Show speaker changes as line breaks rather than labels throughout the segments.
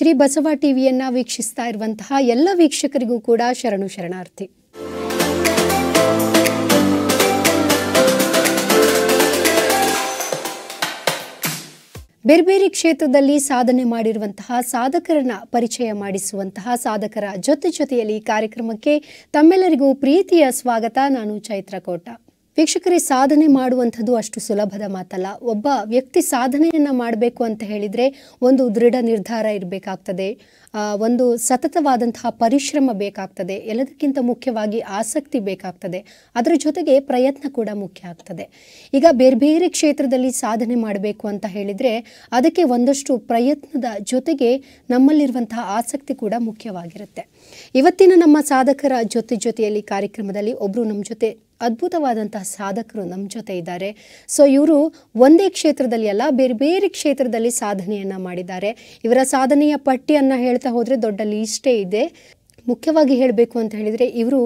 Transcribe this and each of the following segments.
ಶ್ರೀ ಬಸವ ಟಿವಿಯನ್ನ ವೀಕ್ಷಿಸ್ತಾ ಇರುವಂತಹ ಎಲ್ಲ ವೀಕ್ಷಕರಿಗೂ ಕೂಡ ಶರಣು ಶರಣಾರ್ಥಿ ಬೇರೆ ಬೇರೆ ಕ್ಷೇತ್ರದಲ್ಲಿ ಸಾಧನೆ ಮಾಡಿರುವಂತಹ ಸಾಧಕರನ್ನ ಪರಿಚಯ ಮಾಡಿಸುವಂತಹ ಸಾಧಕರ ಜೊತೆ ಜೊತೆಯಲ್ಲಿ ಕಾರ್ಯಕ್ರಮಕ್ಕೆ ತಮ್ಮೆಲ್ಲರಿಗೂ ಪ್ರೀತಿಯ ಸ್ವಾಗತ ನಾನು ಚೈತ್ರಕೋಟ ವೀಕ್ಷಕರೇ ಸಾಧನೆ ಮಾಡುವಂಥದ್ದು ಅಷ್ಟು ಸುಲಭದ ಮಾತಲ್ಲ ಒಬ್ಬ ವ್ಯಕ್ತಿ ಸಾಧನೆಯನ್ನು ಮಾಡಬೇಕು ಅಂತ ಹೇಳಿದರೆ ಒಂದು ದೃಢ ನಿರ್ಧಾರ ಇರಬೇಕಾಗ್ತದೆ ಒಂದು ಸತತವಾದಂತಹ ಪರಿಶ್ರಮ ಬೇಕಾಗ್ತದೆ ಎಲ್ಲದಕ್ಕಿಂತ ಮುಖ್ಯವಾಗಿ ಆಸಕ್ತಿ ಬೇಕಾಗ್ತದೆ ಅದರ ಜೊತೆಗೆ ಪ್ರಯತ್ನ ಕೂಡ ಮುಖ್ಯ ಆಗ್ತದೆ ಈಗ ಬೇರೆ ಬೇರೆ ಕ್ಷೇತ್ರದಲ್ಲಿ ಸಾಧನೆ ಮಾಡಬೇಕು ಅಂತ ಹೇಳಿದರೆ ಅದಕ್ಕೆ ಒಂದಷ್ಟು ಪ್ರಯತ್ನದ ಜೊತೆಗೆ ನಮ್ಮಲ್ಲಿರುವಂತಹ ಆಸಕ್ತಿ ಕೂಡ ಮುಖ್ಯವಾಗಿರುತ್ತೆ ಇವತ್ತಿನ ನಮ್ಮ ಸಾಧಕರ ಜೊತೆ ಜೊತೆಯಲ್ಲಿ ಕಾರ್ಯಕ್ರಮದಲ್ಲಿ ಒಬ್ರು ನಮ್ಮ ಜೊತೆ ಅದ್ಭುತವಾದಂತಹ ಸಾಧಕರು ನಮ್ಮ ಜೊತೆ ಇದ್ದಾರೆ ಸೊ ಇವರು ಒಂದೇ ಕ್ಷೇತ್ರದಲ್ಲಿ ಅಲ್ಲ ಬೇರೆ ಬೇರೆ ಕ್ಷೇತ್ರದಲ್ಲಿ ಸಾಧನೆಯನ್ನು ಮಾಡಿದ್ದಾರೆ ಇವರ ಸಾಧನೆಯ ಪಟ್ಟಿಯನ್ನು ಹೇಳ್ತಾ ಹೋದರೆ ದೊಡ್ಡ ಲೀಸ್ಟೇ ಇದೆ ಮುಖ್ಯವಾಗಿ ಹೇಳಬೇಕು ಅಂತ ಹೇಳಿದರೆ ಇವರು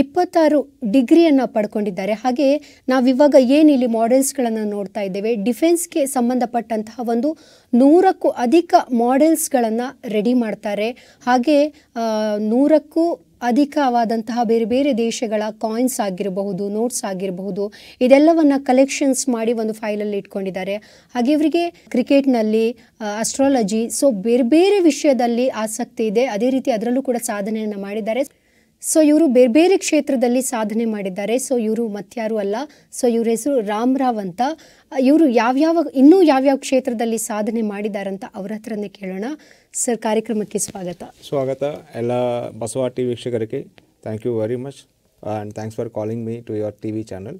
ಇಪ್ಪತ್ತಾರು ಡಿಗ್ರಿಯನ್ನು ಪಡ್ಕೊಂಡಿದ್ದಾರೆ ಹಾಗೆ ನಾವಿವಾಗ ಇಲ್ಲಿ ಮಾಡೆಲ್ಸ್ಗಳನ್ನು ನೋಡ್ತಾ ಇದ್ದೇವೆ ಡಿಫೆನ್ಸ್ಗೆ ಸಂಬಂಧಪಟ್ಟಂತಹ ಒಂದು ನೂರಕ್ಕೂ ಅಧಿಕ ಮಾಡೆಲ್ಸ್ಗಳನ್ನು ರೆಡಿ ಮಾಡ್ತಾರೆ ಹಾಗೆ ನೂರಕ್ಕೂ ಅಧಿಕವಾದಂತಹ ಬೇರೆ ಬೇರೆ ದೇಶಗಳ ಕಾಯಿನ್ಸ್ ಆಗಿರಬಹುದು ನೋಟ್ಸ್ ಆಗಿರಬಹುದು ಇದೆಲ್ಲವನ್ನು ಕಲೆಕ್ಷನ್ಸ್ ಮಾಡಿ ಒಂದು ಫೈಲಲ್ಲಿ ಇಟ್ಕೊಂಡಿದ್ದಾರೆ ಹಾಗೆ ಇವರಿಗೆ ಕ್ರಿಕೆಟ್ನಲ್ಲಿ ಅಸ್ಟ್ರಾಲಜಿ ಸೊ ಬೇರೆ ಬೇರೆ ವಿಷಯದಲ್ಲಿ ಆಸಕ್ತಿ ಇದೆ ಅದೇ ರೀತಿ ಅದರಲ್ಲೂ ಕೂಡ ಸಾಧನೆಯನ್ನು ಮಾಡಿದ್ದಾರೆ ಸೊ ಇವರು ಬೇರೆ ಬೇರೆ ಕ್ಷೇತ್ರದಲ್ಲಿ ಸಾಧನೆ ಮಾಡಿದ್ದಾರೆ ಸೊ ಇವರು ಮತ್ಯಾರು ಅಲ್ಲ ಸೊ ಇವ್ರ ಹೆಸರು ರಾಮರಾವ್ ಅಂತ ಇವರು ಯಾವ್ಯಾವ ಇನ್ನೂ ಯಾವ್ಯಾವ ಕ್ಷೇತ್ರದಲ್ಲಿ ಸಾಧನೆ ಮಾಡಿದಾರಂತ ಅವ್ರ ಹತ್ರನೇ ಕೇಳೋಣ ಸರ್ ಕಾರ್ಯಕ್ರಮಕ್ಕೆ ಸ್ವಾಗತ
ಸ್ವಾಗತ ಎಲ್ಲ ಬಸವ ಟಿ ವೀಕ್ಷಕರಿಗೆ thank you very much and thanks for calling me to your T V channel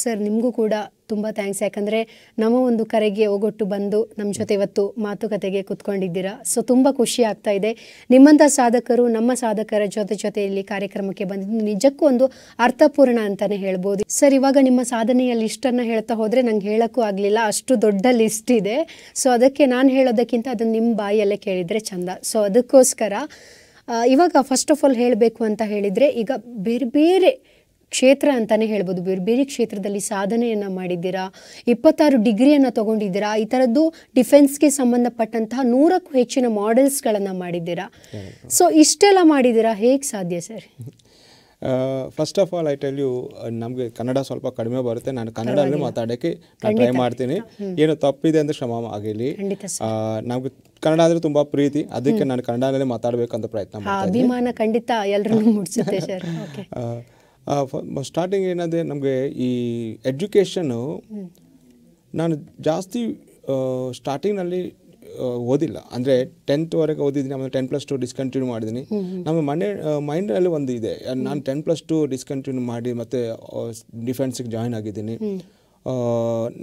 sir ನಿಮಗೂ ಕೂಡ ತುಂಬ ಥ್ಯಾಂಕ್ಸ್ ಯಾಕಂದರೆ ನಮ್ಮ ಒಂದು ಕರೆಗೆ ಒಗೊಟ್ಟು ಬಂದು ನಮ್ಮ ಜೊತೆ ಇವತ್ತು ಮಾತುಕತೆಗೆ ಕೂತ್ಕೊಂಡಿದ್ದೀರಾ ಸೊ ತುಂಬ ಖುಷಿ ಆಗ್ತಾ ಇದೆ ನಿಮ್ಮಂಥ ಸಾಧಕರು ನಮ್ಮ ಸಾಧಕರ ಜೊತೆ ಜೊತೆಯಲ್ಲಿ ಕಾರ್ಯಕ್ರಮಕ್ಕೆ ಬಂದಿದ್ದು ನಿಜಕ್ಕೂ ಒಂದು ಅರ್ಥಪೂರ್ಣ ಅಂತಲೇ ಹೇಳ್ಬೋದು ಸರ್ ಇವಾಗ ನಿಮ್ಮ ಸಾಧನೆಯ ಲಿಸ್ಟನ್ನು ಹೇಳ್ತಾ ಹೋದರೆ ನಂಗೆ ಹೇಳೋಕ್ಕೂ ಆಗಲಿಲ್ಲ ಅಷ್ಟು ದೊಡ್ಡ ಲಿಸ್ಟ್ ಇದೆ ಸೊ ಅದಕ್ಕೆ ನಾನು ಹೇಳೋದಕ್ಕಿಂತ ಅದನ್ನು ನಿಮ್ಮ ಬಾಯಲ್ಲೇ ಕೇಳಿದರೆ ಚಂದ ಸೊ ಅದಕ್ಕೋಸ್ಕರ ಇವಾಗ ಫಸ್ಟ್ ಆಫ್ ಆಲ್ ಹೇಳಬೇಕು ಅಂತ ಹೇಳಿದರೆ ಈಗ ಬೇರೆ ಬೇರೆ ಕ್ಷೇತ್ರ ಅಂತಾನೆ ಹೇಳ್ಬೋದು ಬೇರೆ ಬೇರೆ ಕ್ಷೇತ್ರದಲ್ಲಿ ಸಾಧನೆಯನ್ನು ಮಾಡಿದ್ದೀರಾ ಇಪ್ಪತ್ತಾರು ಡಿಗ್ರಿಯನ್ನು ತೊಗೊಂಡಿದ್ದೀರಾ ಈ ಥರದ್ದು ಡಿಫೆನ್ಸ್ಗೆ ಸಂಬಂಧಪಟ್ಟಂತಹ ನೂರಕ್ಕೂ ಹೆಚ್ಚಿನ ಮಾಡೆಲ್ಸ್ಗಳನ್ನು ಮಾಡಿದ್ದೀರಾ ಸೊ ಇಷ್ಟೆಲ್ಲ ಮಾಡಿದ್ದೀರಾ ಹೇಗೆ ಸಾಧ್ಯ sir
first of all I tell you ನಮಗೆ ಕನ್ನಡ ಸ್ವಲ್ಪ ಕಡಿಮೆ ಬರುತ್ತೆ ನಾನು ಕನ್ನಡನೇ ಮಾತಾಡೋಕ್ಕೆ ನಾನು ಟ್ರೈ ಮಾಡ್ತೀನಿ ಏನು ತಪ್ಪಿದೆ ಅಂದರೆ ಶ್ರಮ ಆಗಿರಲಿ ನಮಗೆ ಕನ್ನಡ ಅಂದರೆ ತುಂಬ ಪ್ರೀತಿ ಅದಕ್ಕೆ ನಾನು ಕನ್ನಡನಲ್ಲೇ ಮಾತಾಡಬೇಕಂತ ಪ್ರಯತ್ನ ಮಾಡ್ತೀನಿ
ಅಭಿಮಾನ ಖಂಡಿತ ಎಲ್ಲರೂ
ಸರ್
ಸ್ಟಾರ್ಟಿಂಗ್ ಏನಂದರೆ ನಮಗೆ ಈ ಎಜುಕೇಷನ್ನು ನಾನು ಜಾಸ್ತಿ ಸ್ಟಾರ್ಟಿಂಗ್ನಲ್ಲಿ ಓದಿಲ್ಲ ಅಂದರೆ ಟೆಂತ್ವರೆಗೆ ಓದಿದ್ದೀನಿ ಆಮೇಲೆ ಟೆನ್ ಪ್ಲಸ್ ಟು ಡಿಸ್ಕಂಟಿನ್ಯೂ ಮಾಡಿದ್ದೀನಿ ನಮ್ಮ ಮನೆ ಮೈಂಡಲ್ಲಿ ಒಂದು ಇದೆ ನಾನು ಟೆನ್ ಪ್ಲಸ್ ಟು ಡಿಸ್ಕಂಟಿನ್ಯೂ ಮಾಡಿ ಮತ್ತು ಡಿಫೆನ್ಸಿಗೆ ಜಾಯ್ನ್ ಆಗಿದ್ದೀನಿ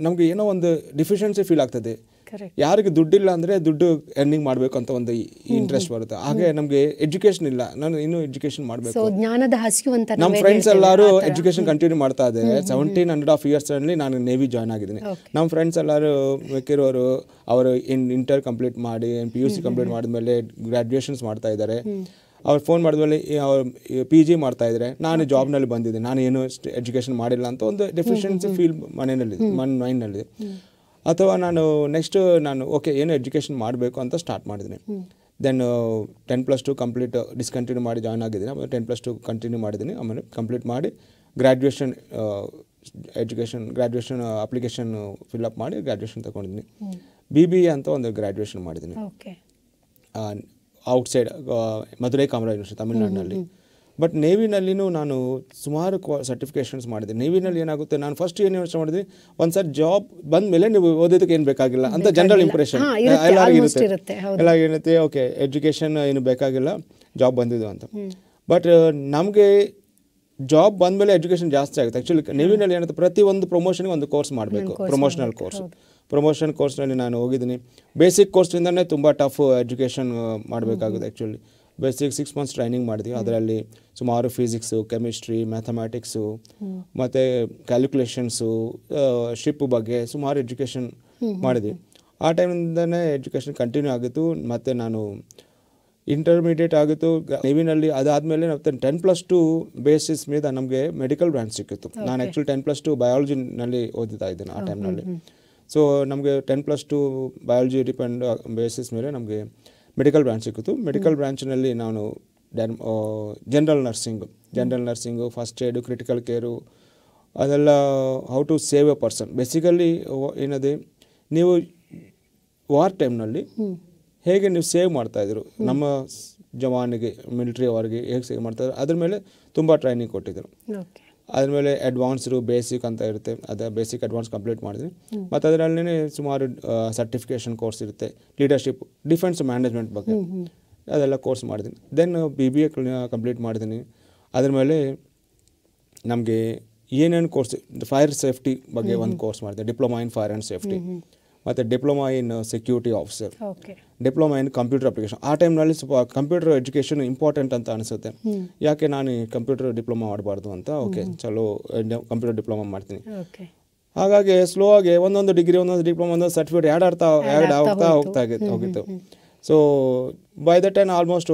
ನಮಗೆ ಏನೋ ಒಂದು ಡಿಫಿಷನ್ಸಿ ಫೀಲ್ ಆಗ್ತದೆ ಯಾರಿಗೆ ದುಡ್ಡಿಲ್ಲ ಅಂದ್ರೆ ದುಡ್ಡು ಎರ್ನಿಂಗ್ ಮಾಡ್ಬೇಕು ಅಂತ ಒಂದು ಇಂಟ್ರೆಸ್ಟ್ ಬರುತ್ತೆ ಹಾಗೆ ನಮಗೆ ಎಜುಕೇಶನ್ ಇಲ್ಲ ನಾನು ಇನ್ನು ಎಜುಕೇಶನ್ ಮಾಡ್ಬೇಕು
ಜ್ಞಾನದ ಹಸಿವು ಅಂತ ನಮ್ಮ ಫ್ರೆಂಡ್ಸ್ ಎಲ್ಲರೂ ಎಜುಕೇಶನ್
ಕಂಟಿನ್ಯೂ ಮಾಡ್ತಾ ಇದ್ದಾರೆ ಸೆವೆಂಟೀನ್ ಹಂಡ್ರೆಡ್ ಆಫ್ ಇಯರ್ಸ್ ಅಲ್ಲಿ ನಾನು ನೇವಿ ಜಾಯ್ನ್ ಆಗಿದ್ದೀನಿ ನಮ್ಮ ಫ್ರೆಂಡ್ಸ್ ಎಲ್ಲರೂ ಮೆಕ್ಕಿರೋರು ಅವರು ಇನ್ ಇಂಟರ್ ಕಂಪ್ಲೀಟ್ ಮಾಡಿ ಪಿ ಯು ಸಿ ಕಂಪ್ಲೀಟ್ ಮಾಡಿದ್ಮೇಲೆ ಗ್ರ್ಯಾಜುಯೇಷನ್ಸ್ ಮಾಡ್ತಾ ಇದ್ದಾರೆ ಅವ್ರು ಫೋನ್ ಮಾಡಿದ್ಮೇಲೆ ಅವ್ರು ಪಿ ಜಿ ಮಾಡ್ತಾ ಇದ್ದಾರೆ ನಾನು ಜಾಬ್ನಲ್ಲಿ ಬಂದಿದ್ದೆ ನಾನು ಏನು ಎಜುಕೇಶನ್ ಮಾಡಿಲ್ಲ ಅಂತ ಒಂದು ಡೆಫಿಷಿಯನ್ಸಿ ಫೀಲ್ ಮನೆಯಲ್ಲಿ ಮನ್ ಮೈಂಡ್ನಲ್ಲಿ ಅಥವಾ ನಾನು ನೆಕ್ಸ್ಟ್ ನಾನು ಓಕೆ ಏನು ಎಜುಕೇಷನ್ ಮಾಡಬೇಕು ಅಂತ ಸ್ಟಾರ್ಟ್ ಮಾಡಿದ್ದೀನಿ then ten plus two complete discontinue ಮಾಡಿ ಜಾಯ್ನ್ ಆಗಿದ್ದೀನಿ ಆಮೇಲೆ ಟೆನ್ ಪ್ಲಸ್ ಟು ಕಂಟಿನ್ಯೂ ಮಾಡಿದ್ದೀನಿ ಆಮೇಲೆ ಕಂಪ್ಲೀಟ್ ಮಾಡಿ graduation education graduation application fill up ಮಾಡಿ ಗ್ರ್ಯಾಜುಯೇಷನ್ ತೊಗೊಂಡಿದ್ದೀನಿ ಬಿ ಬಿ ಎ ಅಂತ ಒಂದು ಗ್ರ್ಯಾಜುಯೇಷನ್ ಮಾಡಿದ್ದೀನಿ outside uh, uh, Madurai Kamaraj university ತಮಿಳ್ನಾಡಿನಲ್ಲಿ ಬಟ್ ನೇವಿನಲ್ಲಿನೂ ನಾನು ಸುಮಾರು ಕ್ವಾ ಸರ್ಟಿಫಿಕೇಷನ್ಸ್ ಮಾಡಿದೆ ನೇವಿನಲ್ಲಿ ಏನಾಗುತ್ತೆ ನಾನು ಫಸ್ಟ್ ಏನು ಯೋಚನೆ ಮಾಡಿದ್ವಿ ಒಂದು ಸರ್ ಜಾಬ್ ಬಂದ ಮೇಲೆ ನೀವು ಓದೋದಕ್ಕೆ ಏನು ಬೇಕಾಗಿಲ್ಲ ಅಂತ ಜನರಲ್ ಇಂಪ್ರೆಷನ್
ಇರುತ್ತೆ ಎಲ್ಲ
ಏನಿರುತ್ತೆ ಓಕೆ ಎಜುಕೇಷನ್ ಏನು ಬೇಕಾಗಿಲ್ಲ ಜಾಬ್ ಬಂದಿದ್ದು ಅಂತ ಬಟ್ ನಮಗೆ ಜಾಬ್ ಮೇಲೆ ಎಜುಕೇಷನ್ ಜಾಸ್ತಿ ಆಗುತ್ತೆ ಆ್ಯಕ್ಚುಲಿ ನೇವಿನಲ್ಲಿ ಏನಂತ ಪ್ರತಿ ಒಂದು ಪ್ರಮೋಷನ್ಗೆ ಒಂದು ಕೋರ್ಸ್ ಮಾಡಬೇಕು ಪ್ರಮೋಷನಲ್ ಕೋರ್ಸ್ ಪ್ರಮೋಷನ್ ಕೋರ್ಸ್ನಲ್ಲಿ ನಾನು ಹೋಗಿದ್ದೀನಿ ಬೇಸಿಕ್ ಕೋರ್ಸ್ನಿಂದನೇ ತುಂಬ ಟಫ್ ಎಜುಕೇಷನ್ ಮಾಡಬೇಕಾಗುತ್ತೆ actually basic six months training ಮಾಡಿದ್ವಿ ಅದರಲ್ಲಿ ಸುಮಾರು ಫಿಸಿಕ್ಸು ಕೆಮಿಸ್ಟ್ರಿ ಮ್ಯಾಥಮ್ಯಾಟಿಕ್ಸು ಮತ್ತು ಕ್ಯಾಲ್ಕುಲೇಷನ್ಸು ಶಿಪ್ ಬಗ್ಗೆ ಸುಮಾರು ಎಜುಕೇಷನ್ ಮಾಡಿದ್ವಿ ಆ ಟೈಮಿಂದನೇ ಎಜುಕೇಷನ್ ಕಂಟಿನ್ಯೂ ಆಗಿತ್ತು ಮತ್ತು ನಾನು ಇಂಟರ್ಮೀಡಿಯೇಟ್ ಆಗಿತ್ತು ನೇವಿನಲ್ಲಿ ಅದಾದಮೇಲೆ ನಾವು ಟೆನ್ ಪ್ಲಸ್ ಟು ಬೇಸಿಸ್ ಮೇಲೆ ನಮಗೆ ಮೆಡಿಕಲ್ ಬ್ರ್ಯಾಂಚ್ ಸಿಕ್ಕಿತ್ತು ನಾನು ಆ್ಯಕ್ಚುಲಿ ಟೆನ್ ಪ್ಲಸ್ ಟು ಬಯಾಲಜಿನಲ್ಲಿ ಓದುತ್ತಾ ಇದ್ದೇನೆ ಆ ಟೈಮ್ನಲ್ಲಿ ಸೊ ನಮಗೆ ten plus two biology depend basis ಮೇಲೆ ನಮಗೆ ಮೆಡಿಕಲ್ ಬ್ರಾಂಚ್ ಸಿಕ್ಕಿತು ಮೆಡಿಕಲ್ ಬ್ರ್ಯಾಂಚ್ನಲ್ಲಿ ನಾನು then general nursing general nursing first aid critical care ಅದೆಲ್ಲ how to save a person basically ಏನಿದೆ ನೀವು ವಾರ್ ಟೈಮ್ನಲ್ಲಿ ಹೇಗೆ ನೀವು ಸೇವ್ ಮಾಡ್ತಾಯಿದ್ರು ನಮ್ಮ ಜವಾನಿಗೆ ಮಿಲಿಟ್ರಿ ಅವರಿಗೆ ಹೇಗೆ ಸೇವ್ ಮಾಡ್ತಾಯಿದ್ರು ಅದ್ರ ಮೇಲೆ ತುಂಬ ಟ್ರೈನಿಂಗ್ ಕೊಟ್ಟಿದ್ದರು ಮೇಲೆ ಅಡ್ವಾನ್ಸ್ಡು ಬೇಸಿಕ್ ಅಂತ ಇರುತ್ತೆ ಅದೇ ಬೇಸಿಕ್ ಅಡ್ವಾನ್ಸ್ ಕಂಪ್ಲೀಟ್ ಮಾಡಿದ್ವಿ ಮತ್ತು ಅದರಲ್ಲೇ ಸುಮಾರು ಸರ್ಟಿಫಿಕೇಷನ್ ಕೋರ್ಸ್ ಇರುತ್ತೆ ಲೀಡರ್ಶಿಪ್ ಡಿಫೆನ್ಸ್ ಮ್ಯಾನೇಜ್ಮೆಂಟ್ ಬಗ್ಗೆ ಅದೆಲ್ಲ ಕೋರ್ಸ್ ಮಾಡಿದ್ದೀನಿ then B B A complete ಮಾಡಿದ್ದೀನಿ ಅದ್ರ ಮೇಲೆ ನಮಗೆ ಏನೇನು ಕೋರ್ಸ್ ಫೈರ್ ಸೇಫ್ಟಿ ಬಗ್ಗೆ ಒಂದು ಕೋರ್ಸ್ ಮಾಡಿದೆ diploma in fire and safety ಮತ್ತು diploma in security officer diploma in computer application ಆ ಟೈಮ್ನಲ್ಲಿ ಸ್ವಲ್ಪ ಕಂಪ್ಯೂಟರ್ ಎಜುಕೇಷನ್ ಇಂಪಾರ್ಟೆಂಟ್ ಅಂತ ಅನಿಸುತ್ತೆ ಯಾಕೆ ನಾನು ಕಂಪ್ಯೂಟರ್ ಡಿಪ್ಲೊಮಾ ಮಾಡಬಾರ್ದು ಅಂತ ಓಕೆ ಚಲೋ ಕಂಪ್ಯೂಟರ್ ಡಿಪ್ಲೊಮಾ ಮಾಡ್ತೀನಿ ಹಾಗಾಗಿ ಸ್ಲೋ ಆಗಿ ಒಂದೊಂದು ಡಿಗ್ರಿ ಒಂದೊಂದು ಡಿಪ್ಲೊಮಾ ಒಂದೊಂದು ಸರ್ಟಿಫಿಕೇಟ್ ಆ್ಯಡ್ ಆಡ್ತಾ ಆ್ಯಡ್ ಆಗ್ತಾ ಹೋಗ್ತಾ ಹೋಗಿತ್ತು so by the time almost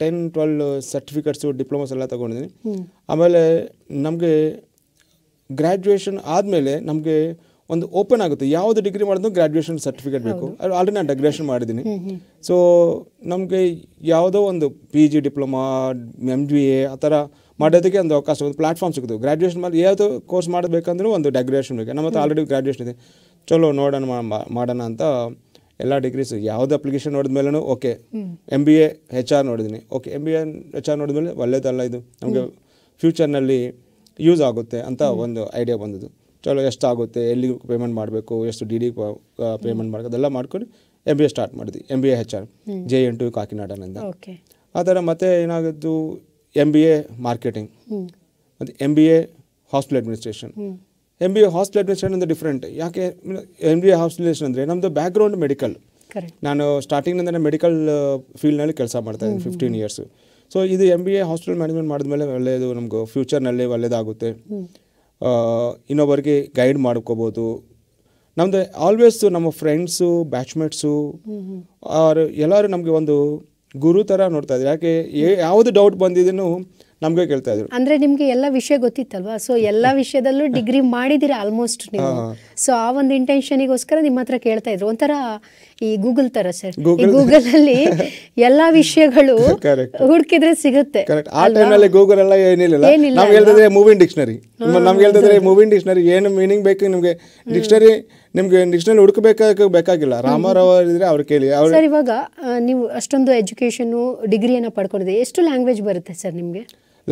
ten twelve certificates diplomas ಎಲ್ಲ ತೊಗೊಂಡಿದ್ದೀನಿ ಆಮೇಲೆ ನಮಗೆ ಗ್ರ್ಯಾಜುಯೇಷನ್ ಆದಮೇಲೆ ನಮಗೆ ಒಂದು ಓಪನ್ ಆಗುತ್ತೆ ಯಾವುದು ಡಿಗ್ರಿ ಮಾಡಿದ್ರು ಗ್ರ್ಯಾಜುಯೇಷನ್ ಸರ್ಟಿಫಿಕೇಟ್ ಬೇಕು ಆಲ್ರೆಡಿ ನಾನು ಡೆಗ್ರೇಷನ್ ಮಾಡಿದ್ದೀನಿ ಸೊ ನಮಗೆ ಯಾವುದೋ ಒಂದು P G diploma M G A ಆ ಥರ ಮಾಡೋದಕ್ಕೆ ಒಂದು ಅವಕಾಶ ಒಂದು ಪ್ಲಾಟ್ಫಾರ್ಮ್ ಸಿಗುತ್ತೆ ಗ್ರಾಜ್ಯುಯೇಷನ್ ಮಾಡಿ ಯಾವುದು ಕೋರ್ಸ್ ಮಾಡಬೇಕಂದ್ರೂ ಒಂದು ಡೆಕ್ರೇಷನ್ ಬೇಕು ನಮ್ಮ ಹತ್ರ ಆಲ್ರೆಡಿ ಗ್ರಾಜುಯೇಷನ್ ಇದೆ ಚಲೋ ನೋಡೋಣ ಮಾಡೋಣ ಅಂತ ಎಲ್ಲ ಡಿಗ್ರೀಸ್ ಯಾವುದು ಅಪ್ಲಿಕೇಶನ್ ನೋಡಿದ okay M B A H R ನೋಡಿದ್ದೀನಿ okay M B A H R ಮೇಲೆ ಒಳ್ಳೇದಲ್ಲ ಇದು ನಮಗೆ ಫ್ಯೂಚರ್ನಲ್ಲಿ ಯೂಸ್ ಆಗುತ್ತೆ ಅಂತ ಒಂದು ಐಡಿಯಾ ಬಂದದ್ದು ಚಲೋ ಎಷ್ಟಾಗುತ್ತೆ ಎಲ್ಲಿ ಪೇಮೆಂಟ್ ಮಾಡಬೇಕು ಎಷ್ಟು ಡಿ ಡಿ ಪೇಮೆಂಟ್ ಮಾಡಬೇಕು ಅದೆಲ್ಲ ಮಾಡ್ಕೊಂಡು ಎಮ್ ಬಿ ಎ ಸ್ಟಾರ್ಟ್ ಮಾಡಿದ್ವಿ M B A H R J N to ಕಾಕಿನಾಡನಿಂದ ಆ ಥರ ಮತ್ತೆ ಏನಾಗಿದ್ದು ಎಮ್ ಬಿ ಎ ಮಾರ್ಕೆಟಿಂಗ್ ಮತ್ತು M B A hostel administration M B A hostel administration ಅಂದರೆ ಡಿಫ್ರೆಂಟ್ ಯಾಕೆ ಎಮ್ ಬಿ ಎ ಹಾಸ್ಟೆಲೇಷನ್ ಅಂದರೆ ನಮ್ಮದು ಬ್ಯಾಕ್ಗ್ರೌಂಡ್ ಮೆಡಿಕಲ್ ನಾನು ಸ್ಟಾರ್ಟಿಂಗ್ನಿಂದ ಮೆಡಿಕಲ್ ಫೀಲ್ಡ್ನಲ್ಲಿ ಕೆಲಸ ಮಾಡ್ತಾ ಇದ್ದೀನಿ ಫಿಫ್ಟೀನ್ ಇಯರ್ಸ್ ಸೊ ಇದು M B A hostel management ಮಾಡಿದ್ಮೇಲೆ ಒಳ್ಳೆಯದು ನಮ್ಗೆ ಫ್ಯೂಚರ್ನಲ್ಲಿ ಒಳ್ಳೆಯದಾಗುತ್ತೆ ಇನ್ನೊಬ್ಬರಿಗೆ ಗೈಡ್ ಮಾಡ್ಕೋಬೋದು ನಮ್ಮದು ಆಲ್ವೇಸ್ ನಮ್ಮ ಫ್ರೆಂಡ್ಸು ಬ್ಯಾಚ್ಮೇಟ್ಸು ಆರ್ ಎಲ್ಲರೂ ನಮಗೆ ಒಂದು ಗುರು ಥರ ನೋಡ್ತಾ ಇದ್ದಾರೆ ಯಾಕೆ ಯಾವುದು ಡೌಟ್ ಬಂದಿದ್ದೀನೂ ನಮಗೆ ಕೇಳ್ತಾ ಇದ್ರು
ಅಂದ್ರೆ ನಿಮ್ಗೆ ಎಲ್ಲ ವಿಷಯ ಗೊತ್ತಿತ್ತಲ್ವಾ ಸೊ ಎಲ್ಲ ವಿಷಯದಲ್ಲೂ ಡಿಗ್ರಿ ಮಾಡಿದಿರಿ ಆಲ್ಮೋಸ್ಟ್ ನೀವು ಸೊ ಆ ಒಂದು ಇಂಟೆನ್ಷನಿಗೋಸ್ಕರ ನಿಮ್ಮ ಹತ್ರ ಕೇಳ್ತಾ ಇದ್ರು ಒಂಥರ ಈ ಗೂಗಲ್ ತರ ಸರ್ ಗೂಗಲ್ ಅಲ್ಲಿ ಎಲ್ಲಾ ವಿಷಯಗಳು ಹುಡುಕಿದ್ರೆ ಸಿಗುತ್ತೆ ಆ ಟೈಮಲ್ಲಿ
ಗೂಗಲ್ ಎಲ್ಲ ಏನಿಲ್ಲ ನಮ್ಗೆ ಹೇಳ್ತಿದ್ರೆ ಮೂವಿ ಡಿಕ್ಷನರಿ ನಮ್ಗೆ ಹೇಳ್ತಿದ್ರೆ ಮೂವಿ ಡಿಕ್ಷನರಿ ಏನು ಮೀನಿಂಗ್ ಬೇಕು ನಿಮಗೆ ಡಿಕ್ಷನರಿ ನಿಮ್ಗೆ ಡಿಕ್ಷನರಿ ಹುಡುಕಬೇಕಾಗ ಬೇಕಾಗಿಲ್ಲ ರಾಮಾರಾವ್ ಇದ್ರೆ ಅವ್ರು ಕೇಳಿ ಸರ್
ಇವಾಗ ನೀವು ಅಷ್ಟೊಂದು ಎಜುಕೇಶನು ಡಿಗ್ರಿಯನ್ನು ಪಡ್ಕೊಂಡಿದೆ ಎಷ್ಟು ಲ್ಯಾಂಗ್ವೇಜ್ ಬರುತ್ತೆ ಸರ್ ನಿಮಗೆ